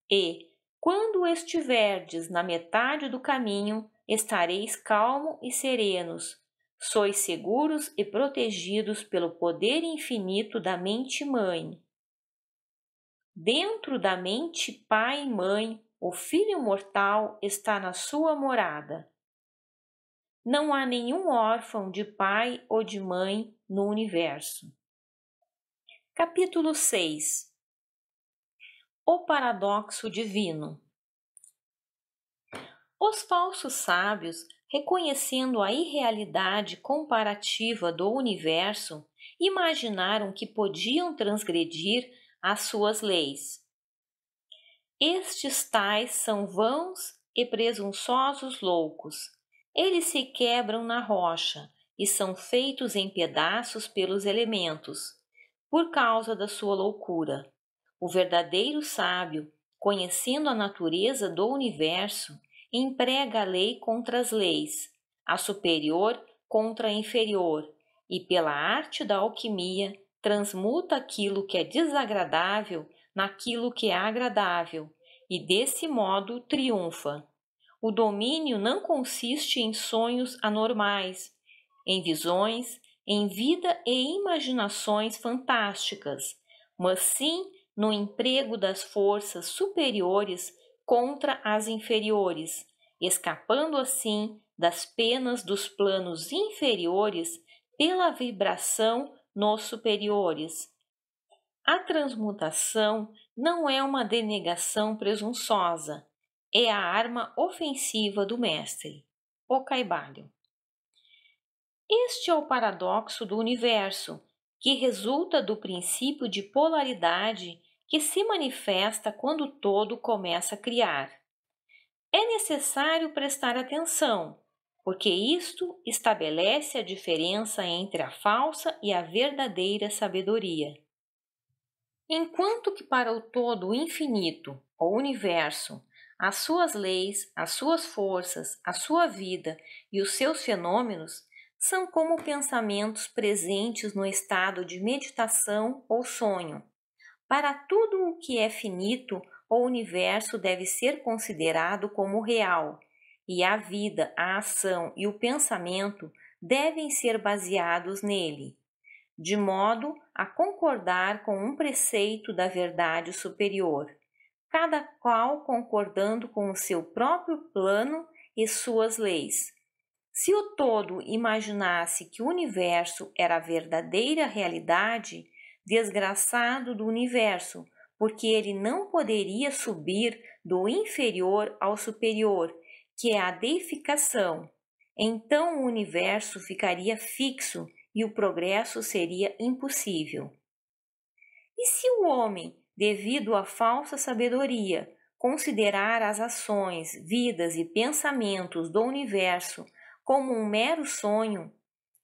E, quando estiverdes na metade do caminho, estareis calmo e serenos. Sois seguros e protegidos pelo poder infinito da mente mãe. Dentro da mente pai e mãe, o filho mortal está na sua morada. Não há nenhum órfão de pai ou de mãe no universo. Capítulo 6 o paradoxo divino. Os falsos sábios, reconhecendo a irrealidade comparativa do universo, imaginaram que podiam transgredir as suas leis. Estes tais são vãos e presunçosos loucos. Eles se quebram na rocha e são feitos em pedaços pelos elementos, por causa da sua loucura. O verdadeiro sábio, conhecendo a natureza do universo, emprega a lei contra as leis, a superior contra a inferior, e pela arte da alquimia transmuta aquilo que é desagradável naquilo que é agradável, e desse modo triunfa. O domínio não consiste em sonhos anormais, em visões, em vida e imaginações fantásticas, mas sim no emprego das forças superiores contra as inferiores, escapando assim das penas dos planos inferiores pela vibração nos superiores. A transmutação não é uma denegação presunçosa, é a arma ofensiva do mestre, o caibalho. Este é o paradoxo do universo, que resulta do princípio de polaridade que se manifesta quando o todo começa a criar. É necessário prestar atenção, porque isto estabelece a diferença entre a falsa e a verdadeira sabedoria. Enquanto que para o todo infinito, o universo, as suas leis, as suas forças, a sua vida e os seus fenômenos são como pensamentos presentes no estado de meditação ou sonho. Para tudo o que é finito, o universo deve ser considerado como real, e a vida, a ação e o pensamento devem ser baseados nele, de modo a concordar com um preceito da verdade superior, cada qual concordando com o seu próprio plano e suas leis se o todo imaginasse que o universo era a verdadeira realidade, desgraçado do universo, porque ele não poderia subir do inferior ao superior, que é a deificação. Então o universo ficaria fixo e o progresso seria impossível. E se o homem, devido à falsa sabedoria, considerar as ações, vidas e pensamentos do universo como um mero sonho,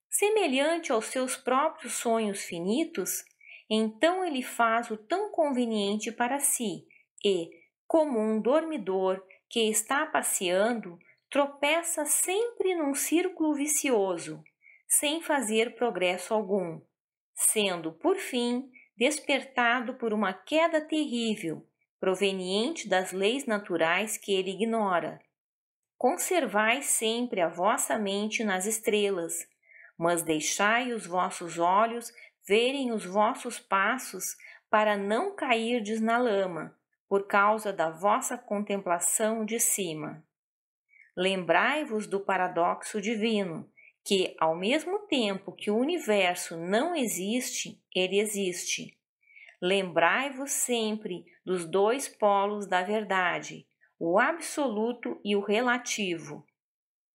semelhante aos seus próprios sonhos finitos, então ele faz o tão conveniente para si e, como um dormidor que está passeando, tropeça sempre num círculo vicioso, sem fazer progresso algum, sendo, por fim, despertado por uma queda terrível, proveniente das leis naturais que ele ignora Conservai sempre a vossa mente nas estrelas, mas deixai os vossos olhos verem os vossos passos, para não cairdes na lama, por causa da vossa contemplação de cima. Lembrai-vos do paradoxo divino, que, ao mesmo tempo que o universo não existe, ele existe. Lembrai-vos sempre dos dois polos da verdade, o absoluto e o relativo.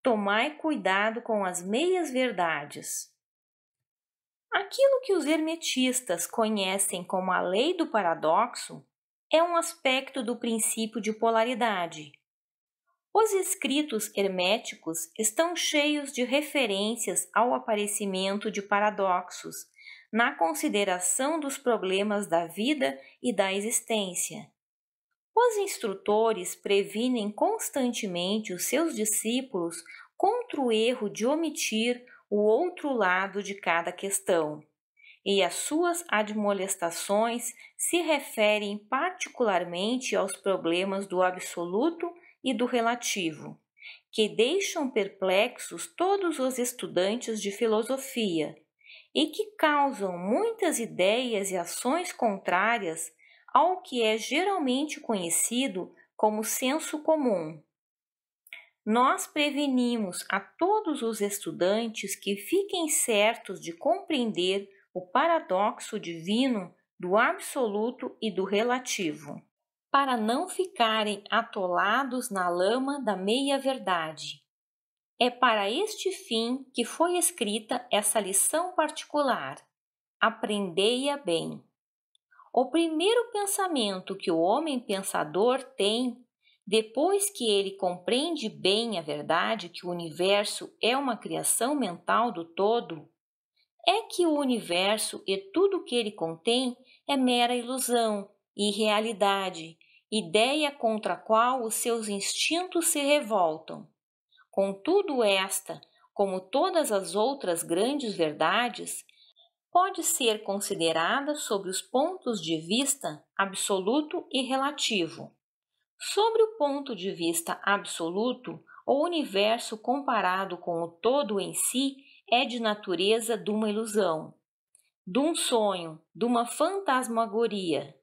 Tomai cuidado com as meias-verdades. Aquilo que os hermetistas conhecem como a lei do paradoxo é um aspecto do princípio de polaridade. Os escritos herméticos estão cheios de referências ao aparecimento de paradoxos na consideração dos problemas da vida e da existência. Os instrutores previnem constantemente os seus discípulos contra o erro de omitir o outro lado de cada questão, e as suas admoestações se referem particularmente aos problemas do absoluto e do relativo, que deixam perplexos todos os estudantes de filosofia e que causam muitas ideias e ações contrárias ao que é geralmente conhecido como senso comum. Nós prevenimos a todos os estudantes que fiquem certos de compreender o paradoxo divino do absoluto e do relativo, para não ficarem atolados na lama da meia-verdade. É para este fim que foi escrita essa lição particular. Aprendei-a bem. O primeiro pensamento que o homem pensador tem, depois que ele compreende bem a verdade que o universo é uma criação mental do todo, é que o universo e tudo o que ele contém é mera ilusão, irrealidade, ideia contra a qual os seus instintos se revoltam. Contudo, esta, como todas as outras grandes verdades, pode ser considerada sobre os pontos de vista absoluto e relativo. Sobre o ponto de vista absoluto, o universo comparado com o todo em si é de natureza de uma ilusão, de um sonho, de uma fantasmagoria.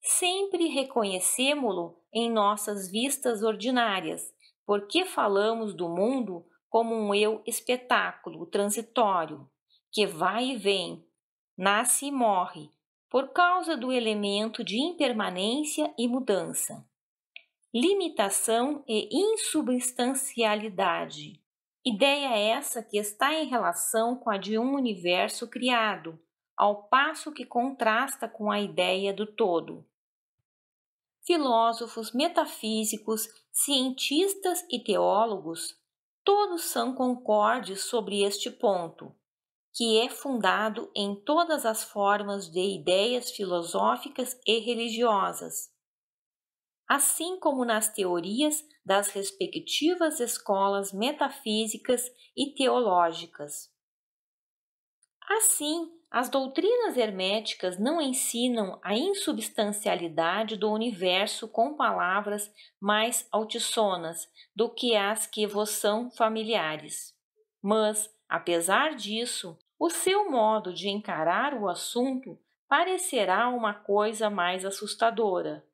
Sempre reconhecemo-lo em nossas vistas ordinárias, porque falamos do mundo como um eu espetáculo transitório que vai e vem, nasce e morre, por causa do elemento de impermanência e mudança, limitação e insubstancialidade. Ideia essa que está em relação com a de um universo criado, ao passo que contrasta com a ideia do todo. Filósofos, metafísicos, cientistas e teólogos, todos são concordes sobre este ponto que é fundado em todas as formas de ideias filosóficas e religiosas, assim como nas teorias das respectivas escolas metafísicas e teológicas. Assim, as doutrinas herméticas não ensinam a insubstancialidade do universo com palavras mais altissonas do que as que vos são familiares. Mas, apesar disso, o seu modo de encarar o assunto parecerá uma coisa mais assustadora.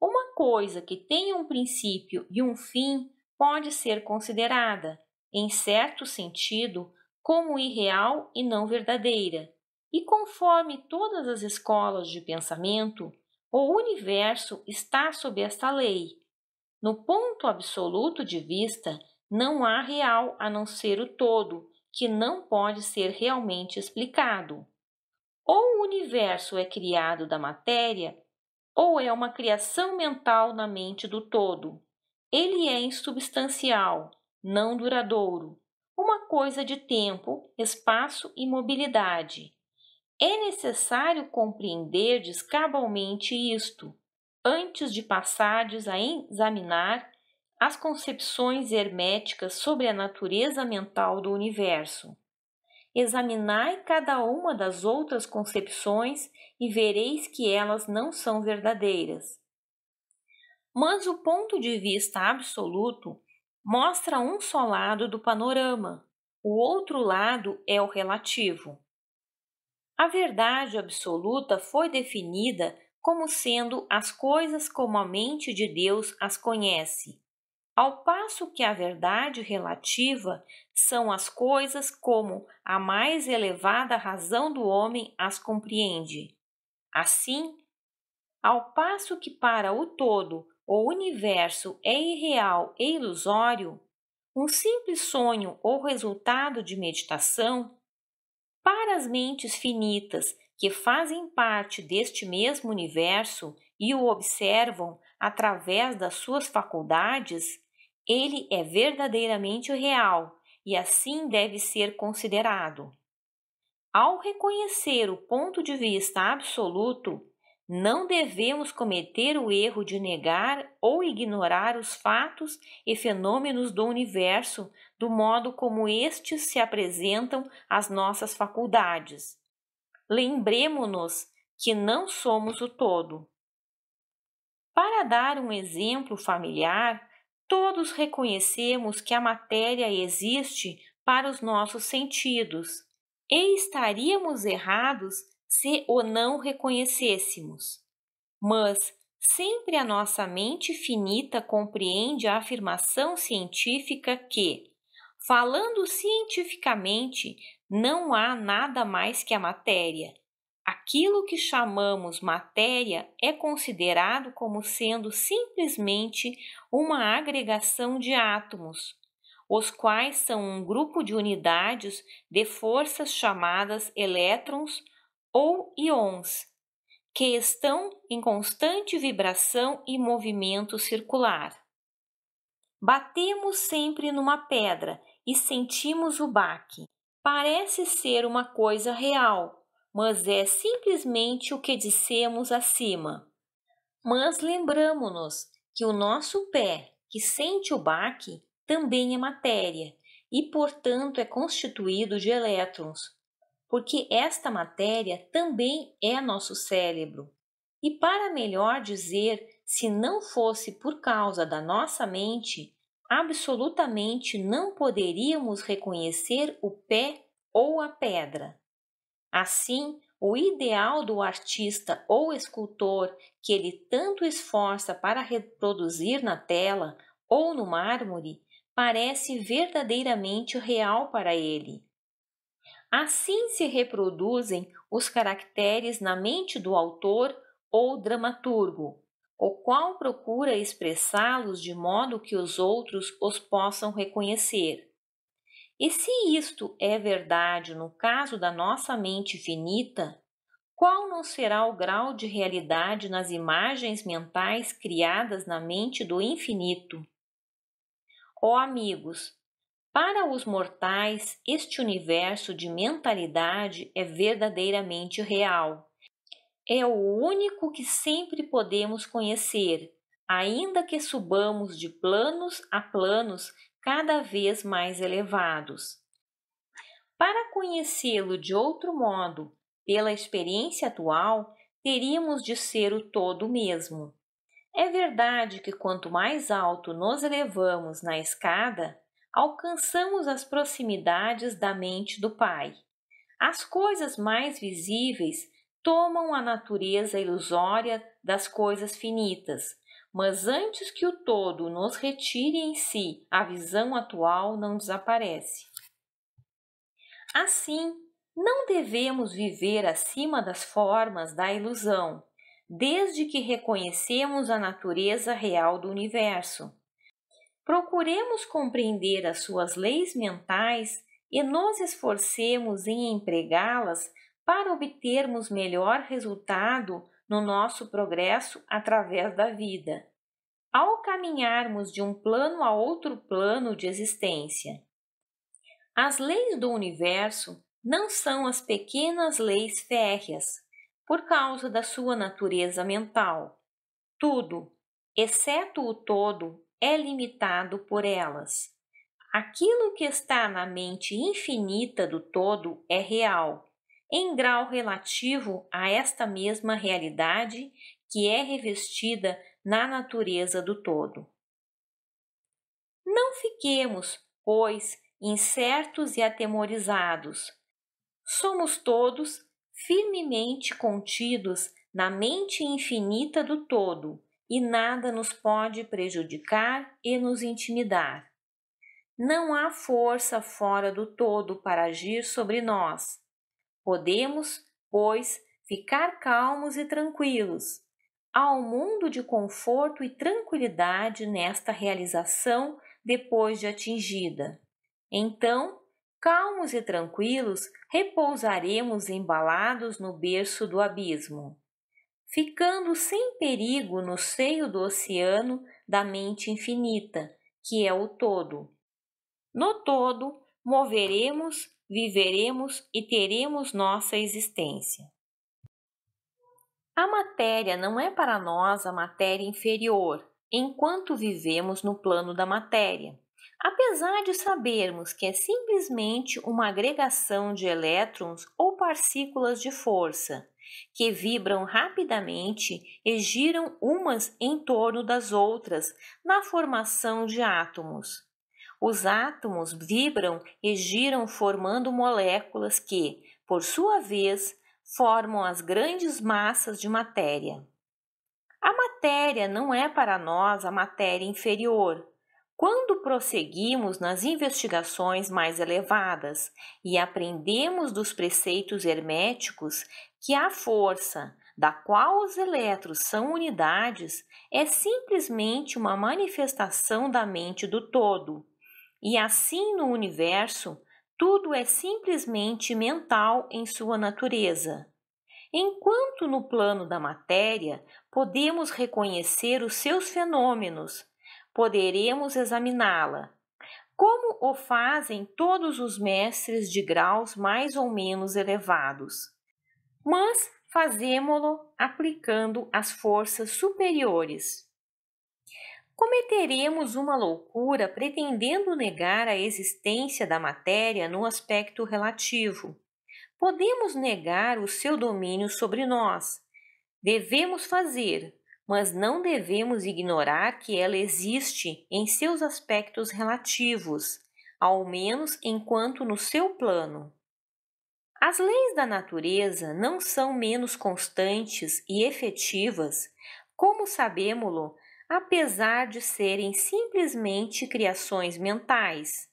Uma coisa que tem um princípio e um fim pode ser considerada, em certo sentido, como irreal e não verdadeira, e conforme todas as escolas de pensamento, o universo está sob esta lei. No ponto absoluto de vista, não há real a não ser o todo, que não pode ser realmente explicado. Ou o universo é criado da matéria, ou é uma criação mental na mente do todo. Ele é insubstancial, não duradouro, uma coisa de tempo, espaço e mobilidade. É necessário compreender descabalmente isto, antes de passares a examinar as concepções herméticas sobre a natureza mental do universo. Examinai cada uma das outras concepções e vereis que elas não são verdadeiras. Mas o ponto de vista absoluto mostra um só lado do panorama, o outro lado é o relativo. A verdade absoluta foi definida como sendo as coisas como a mente de Deus as conhece ao passo que a verdade relativa são as coisas como a mais elevada razão do homem as compreende. Assim, ao passo que para o todo o universo é irreal e ilusório, um simples sonho ou resultado de meditação, para as mentes finitas que fazem parte deste mesmo universo e o observam através das suas faculdades, ele é verdadeiramente real e assim deve ser considerado. Ao reconhecer o ponto de vista absoluto, não devemos cometer o erro de negar ou ignorar os fatos e fenômenos do universo do modo como estes se apresentam às nossas faculdades. Lembremos-nos que não somos o todo. Para dar um exemplo familiar, todos reconhecemos que a matéria existe para os nossos sentidos e estaríamos errados se o não reconhecêssemos. Mas sempre a nossa mente finita compreende a afirmação científica que, falando cientificamente, não há nada mais que a matéria Aquilo que chamamos matéria é considerado como sendo simplesmente uma agregação de átomos, os quais são um grupo de unidades de forças chamadas elétrons ou íons, que estão em constante vibração e movimento circular. Batemos sempre numa pedra e sentimos o baque. Parece ser uma coisa real, mas é simplesmente o que dissemos acima. Mas lembramos-nos que o nosso pé, que sente o baque, também é matéria e, portanto, é constituído de elétrons, porque esta matéria também é nosso cérebro. E para melhor dizer, se não fosse por causa da nossa mente, absolutamente não poderíamos reconhecer o pé ou a pedra. Assim, o ideal do artista ou escultor que ele tanto esforça para reproduzir na tela ou no mármore parece verdadeiramente real para ele. Assim se reproduzem os caracteres na mente do autor ou dramaturgo, o qual procura expressá-los de modo que os outros os possam reconhecer. E se isto é verdade no caso da nossa mente finita, qual não será o grau de realidade nas imagens mentais criadas na mente do infinito? Ó oh, amigos, para os mortais, este universo de mentalidade é verdadeiramente real. É o único que sempre podemos conhecer, ainda que subamos de planos a planos cada vez mais elevados. Para conhecê-lo de outro modo, pela experiência atual, teríamos de ser o todo mesmo. É verdade que quanto mais alto nos elevamos na escada, alcançamos as proximidades da mente do Pai. As coisas mais visíveis tomam a natureza ilusória das coisas finitas, mas antes que o todo nos retire em si, a visão atual não desaparece. Assim, não devemos viver acima das formas da ilusão, desde que reconhecemos a natureza real do universo. Procuremos compreender as suas leis mentais e nos esforcemos em empregá-las para obtermos melhor resultado no nosso progresso através da vida. Ao caminharmos de um plano a outro plano de existência, as leis do universo não são as pequenas leis férreas, por causa da sua natureza mental. Tudo, exceto o todo, é limitado por elas. Aquilo que está na mente infinita do todo é real em grau relativo a esta mesma realidade que é revestida na natureza do todo. Não fiquemos, pois, incertos e atemorizados. Somos todos firmemente contidos na mente infinita do todo e nada nos pode prejudicar e nos intimidar. Não há força fora do todo para agir sobre nós Podemos, pois, ficar calmos e tranquilos. Há um mundo de conforto e tranquilidade nesta realização depois de atingida. Então, calmos e tranquilos, repousaremos embalados no berço do abismo, ficando sem perigo no seio do oceano da mente infinita, que é o todo. No todo, moveremos viveremos e teremos nossa existência. A matéria não é para nós a matéria inferior, enquanto vivemos no plano da matéria. Apesar de sabermos que é simplesmente uma agregação de elétrons ou partículas de força, que vibram rapidamente e giram umas em torno das outras na formação de átomos. Os átomos vibram e giram formando moléculas que, por sua vez, formam as grandes massas de matéria. A matéria não é para nós a matéria inferior. Quando prosseguimos nas investigações mais elevadas e aprendemos dos preceitos herméticos que a força, da qual os elétrons são unidades, é simplesmente uma manifestação da mente do todo e assim no universo, tudo é simplesmente mental em sua natureza. Enquanto no plano da matéria podemos reconhecer os seus fenômenos, poderemos examiná-la, como o fazem todos os mestres de graus mais ou menos elevados. Mas fazemo-lo aplicando as forças superiores cometeremos uma loucura pretendendo negar a existência da matéria no aspecto relativo. Podemos negar o seu domínio sobre nós. Devemos fazer, mas não devemos ignorar que ela existe em seus aspectos relativos, ao menos enquanto no seu plano. As leis da natureza não são menos constantes e efetivas, como sabemos-lo apesar de serem simplesmente criações mentais.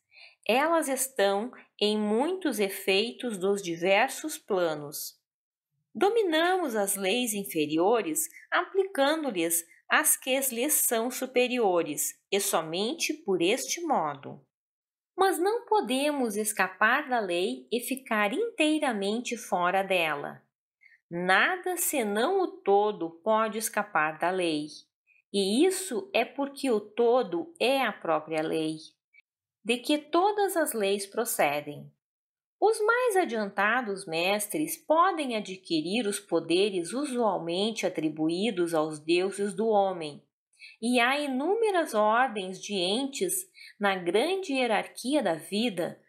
Elas estão em muitos efeitos dos diversos planos. Dominamos as leis inferiores aplicando-lhes as que lhes são superiores, e somente por este modo. Mas não podemos escapar da lei e ficar inteiramente fora dela. Nada senão o todo pode escapar da lei. E isso é porque o todo é a própria lei, de que todas as leis procedem. Os mais adiantados mestres podem adquirir os poderes usualmente atribuídos aos deuses do homem, e há inúmeras ordens de entes na grande hierarquia da vida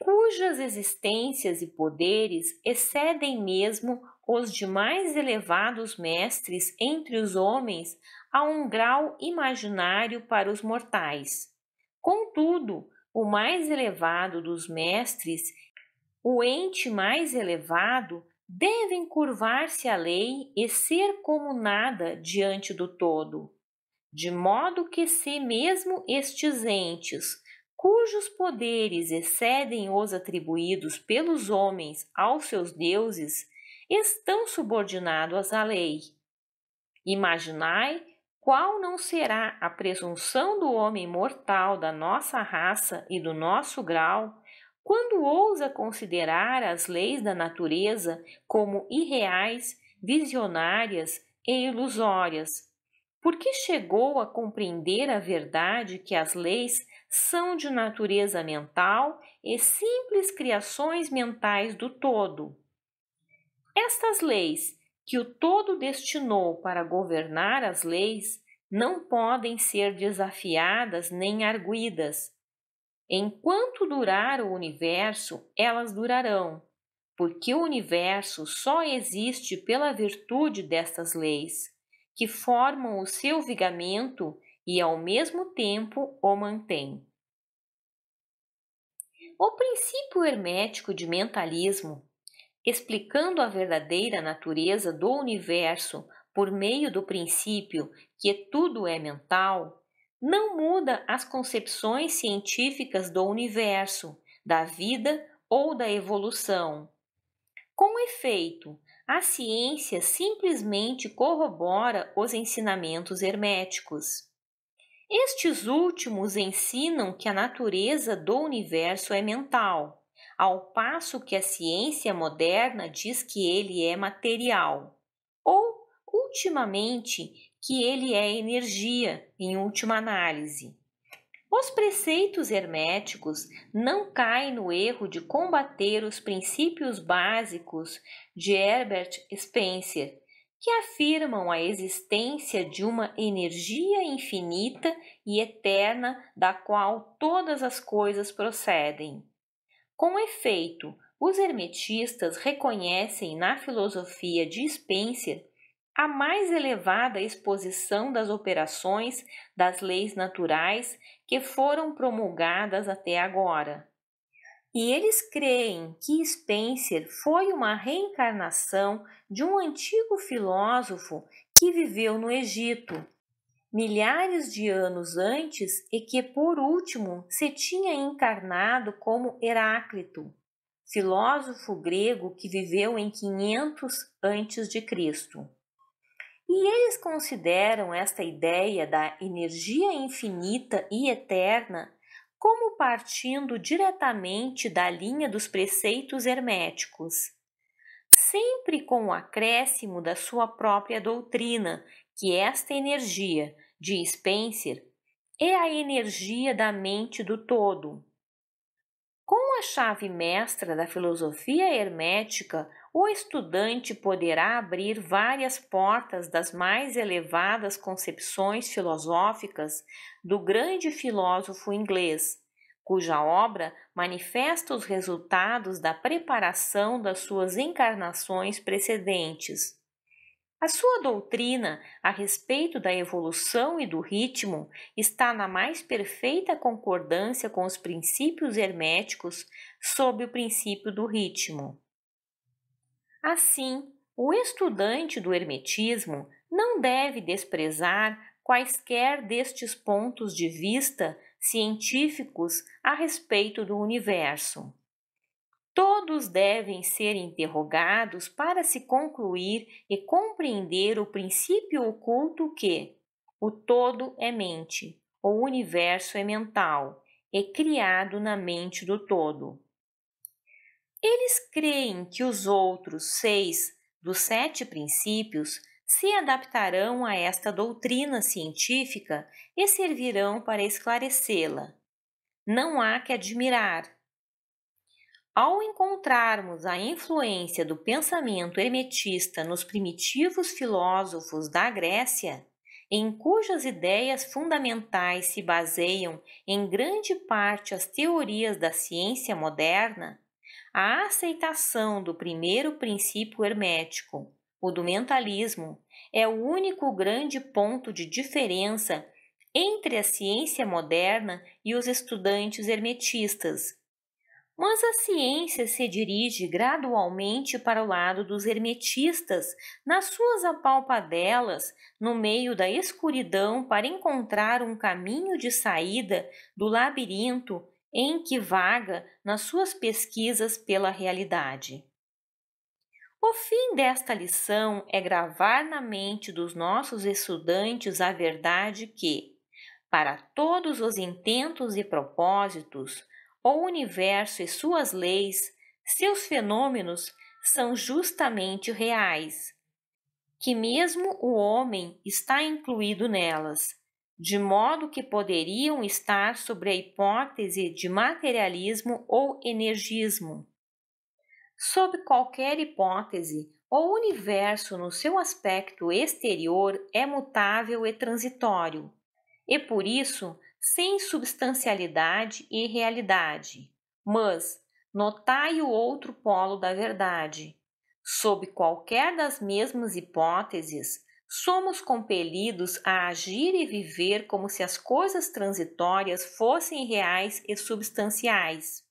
cujas existências e poderes excedem mesmo os de mais elevados mestres entre os homens a um grau imaginário para os mortais. Contudo, o mais elevado dos mestres, o ente mais elevado, devem curvar-se à lei e ser como nada diante do todo, de modo que se mesmo estes entes, cujos poderes excedem os atribuídos pelos homens aos seus deuses, estão subordinados à lei. Imaginai qual não será a presunção do homem mortal da nossa raça e do nosso grau, quando ousa considerar as leis da natureza como irreais, visionárias e ilusórias? Porque chegou a compreender a verdade que as leis são de natureza mental e simples criações mentais do todo. Estas leis, que o todo destinou para governar as leis não podem ser desafiadas nem arguídas. Enquanto durar o universo, elas durarão, porque o universo só existe pela virtude destas leis, que formam o seu vigamento e ao mesmo tempo o mantêm. O princípio hermético de mentalismo explicando a verdadeira natureza do universo por meio do princípio que tudo é mental, não muda as concepções científicas do universo, da vida ou da evolução. Com efeito, a ciência simplesmente corrobora os ensinamentos herméticos. Estes últimos ensinam que a natureza do universo é mental ao passo que a ciência moderna diz que ele é material, ou, ultimamente, que ele é energia, em última análise. Os preceitos herméticos não caem no erro de combater os princípios básicos de Herbert Spencer, que afirmam a existência de uma energia infinita e eterna da qual todas as coisas procedem. Com efeito, os hermetistas reconhecem na filosofia de Spencer a mais elevada exposição das operações das leis naturais que foram promulgadas até agora. E eles creem que Spencer foi uma reencarnação de um antigo filósofo que viveu no Egito milhares de anos antes e que, por último, se tinha encarnado como Heráclito, filósofo grego que viveu em 500 antes de Cristo. E eles consideram esta ideia da energia infinita e eterna como partindo diretamente da linha dos preceitos herméticos, sempre com o acréscimo da sua própria doutrina, que é esta energia, de Spencer, é a energia da mente do todo. Com a chave mestra da filosofia hermética, o estudante poderá abrir várias portas das mais elevadas concepções filosóficas do grande filósofo inglês, cuja obra manifesta os resultados da preparação das suas encarnações precedentes. A sua doutrina a respeito da evolução e do ritmo está na mais perfeita concordância com os princípios herméticos sob o princípio do ritmo. Assim, o estudante do Hermetismo não deve desprezar quaisquer destes pontos de vista científicos a respeito do universo. Todos devem ser interrogados para se concluir e compreender o princípio oculto que o todo é mente, o universo é mental, é criado na mente do todo. Eles creem que os outros seis dos sete princípios se adaptarão a esta doutrina científica e servirão para esclarecê-la. Não há que admirar ao encontrarmos a influência do pensamento hermetista nos primitivos filósofos da Grécia, em cujas ideias fundamentais se baseiam em grande parte as teorias da ciência moderna, a aceitação do primeiro princípio hermético, o do mentalismo, é o único grande ponto de diferença entre a ciência moderna e os estudantes hermetistas mas a ciência se dirige gradualmente para o lado dos hermetistas, nas suas apalpadelas, no meio da escuridão, para encontrar um caminho de saída do labirinto em que vaga nas suas pesquisas pela realidade. O fim desta lição é gravar na mente dos nossos estudantes a verdade que, para todos os intentos e propósitos, o universo e suas leis, seus fenômenos, são justamente reais, que mesmo o homem está incluído nelas, de modo que poderiam estar sobre a hipótese de materialismo ou energismo. Sob qualquer hipótese, o universo, no seu aspecto exterior, é mutável e transitório, e por isso sem substancialidade e realidade, mas notai o outro polo da verdade. Sob qualquer das mesmas hipóteses, somos compelidos a agir e viver como se as coisas transitórias fossem reais e substanciais.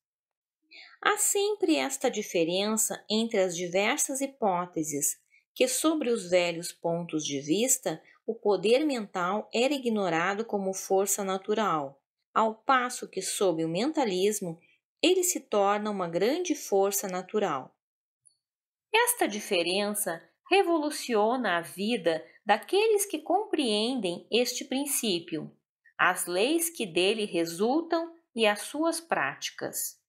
Há sempre esta diferença entre as diversas hipóteses, que, sobre os velhos pontos de vista, o poder mental era ignorado como força natural, ao passo que, sob o mentalismo, ele se torna uma grande força natural. Esta diferença revoluciona a vida daqueles que compreendem este princípio, as leis que dele resultam e as suas práticas.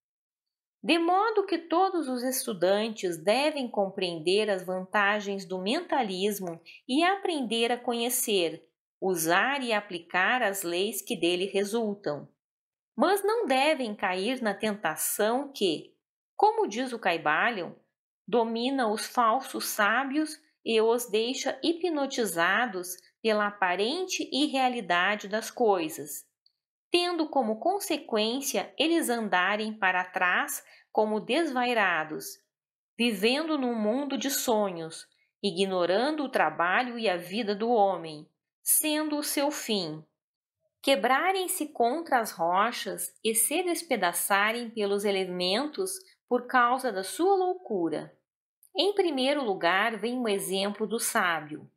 De modo que todos os estudantes devem compreender as vantagens do mentalismo e aprender a conhecer, usar e aplicar as leis que dele resultam. Mas não devem cair na tentação que, como diz o Caibalion, domina os falsos sábios e os deixa hipnotizados pela aparente irrealidade das coisas, tendo como consequência eles andarem para trás como desvairados, vivendo num mundo de sonhos, ignorando o trabalho e a vida do homem, sendo o seu fim. Quebrarem-se contra as rochas e se despedaçarem pelos elementos por causa da sua loucura. Em primeiro lugar, vem o exemplo do sábio,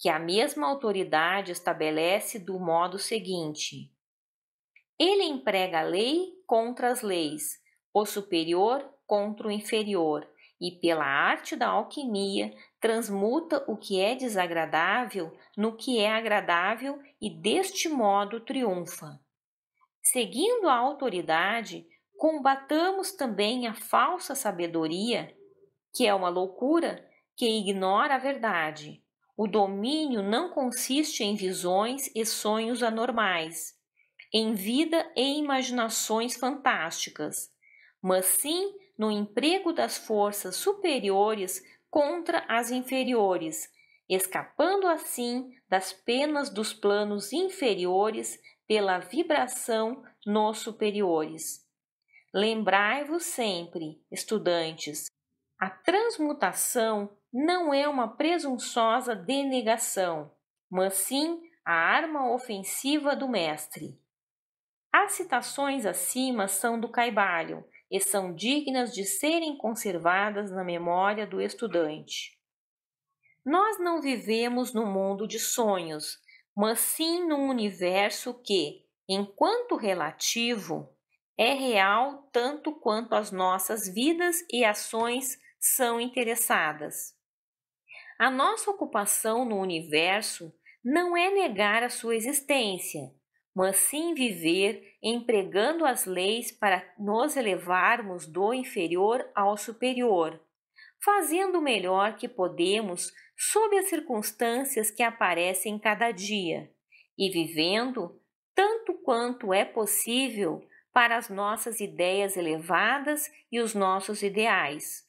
que a mesma autoridade estabelece do modo seguinte: ele emprega a lei contra as leis, o superior contra o inferior, e pela arte da alquimia transmuta o que é desagradável no que é agradável e deste modo triunfa. Seguindo a autoridade, combatamos também a falsa sabedoria, que é uma loucura que ignora a verdade. O domínio não consiste em visões e sonhos anormais, em vida e imaginações fantásticas, mas sim no emprego das forças superiores contra as inferiores, escapando assim das penas dos planos inferiores pela vibração nos superiores. Lembrai-vos sempre, estudantes, a transmutação não é uma presunçosa denegação, mas sim a arma ofensiva do mestre. As citações acima são do Caibalion e são dignas de serem conservadas na memória do estudante. Nós não vivemos num mundo de sonhos, mas sim num universo que, enquanto relativo, é real tanto quanto as nossas vidas e ações são interessadas. A nossa ocupação no universo não é negar a sua existência, mas sim viver empregando as leis para nos elevarmos do inferior ao superior, fazendo o melhor que podemos sob as circunstâncias que aparecem cada dia e vivendo tanto quanto é possível para as nossas ideias elevadas e os nossos ideais.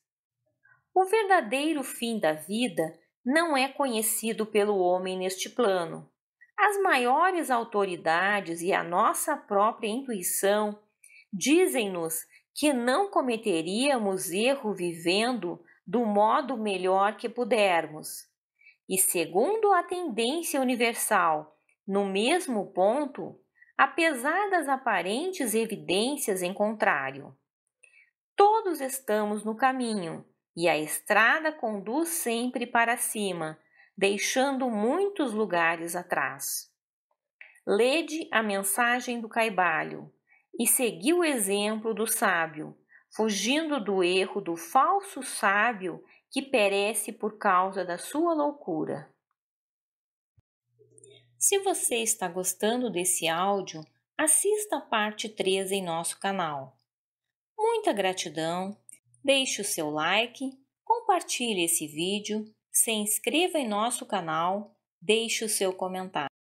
O verdadeiro fim da vida não é conhecido pelo homem neste plano. As maiores autoridades e a nossa própria intuição dizem-nos que não cometeríamos erro vivendo do modo melhor que pudermos. E segundo a tendência universal, no mesmo ponto, apesar das aparentes evidências em contrário. Todos estamos no caminho e a estrada conduz sempre para cima, deixando muitos lugares atrás. Lede a mensagem do caibalho e segui o exemplo do sábio, fugindo do erro do falso sábio que perece por causa da sua loucura. Se você está gostando desse áudio, assista a parte 3 em nosso canal. Muita gratidão, deixe o seu like, compartilhe esse vídeo se inscreva em nosso canal, deixe o seu comentário.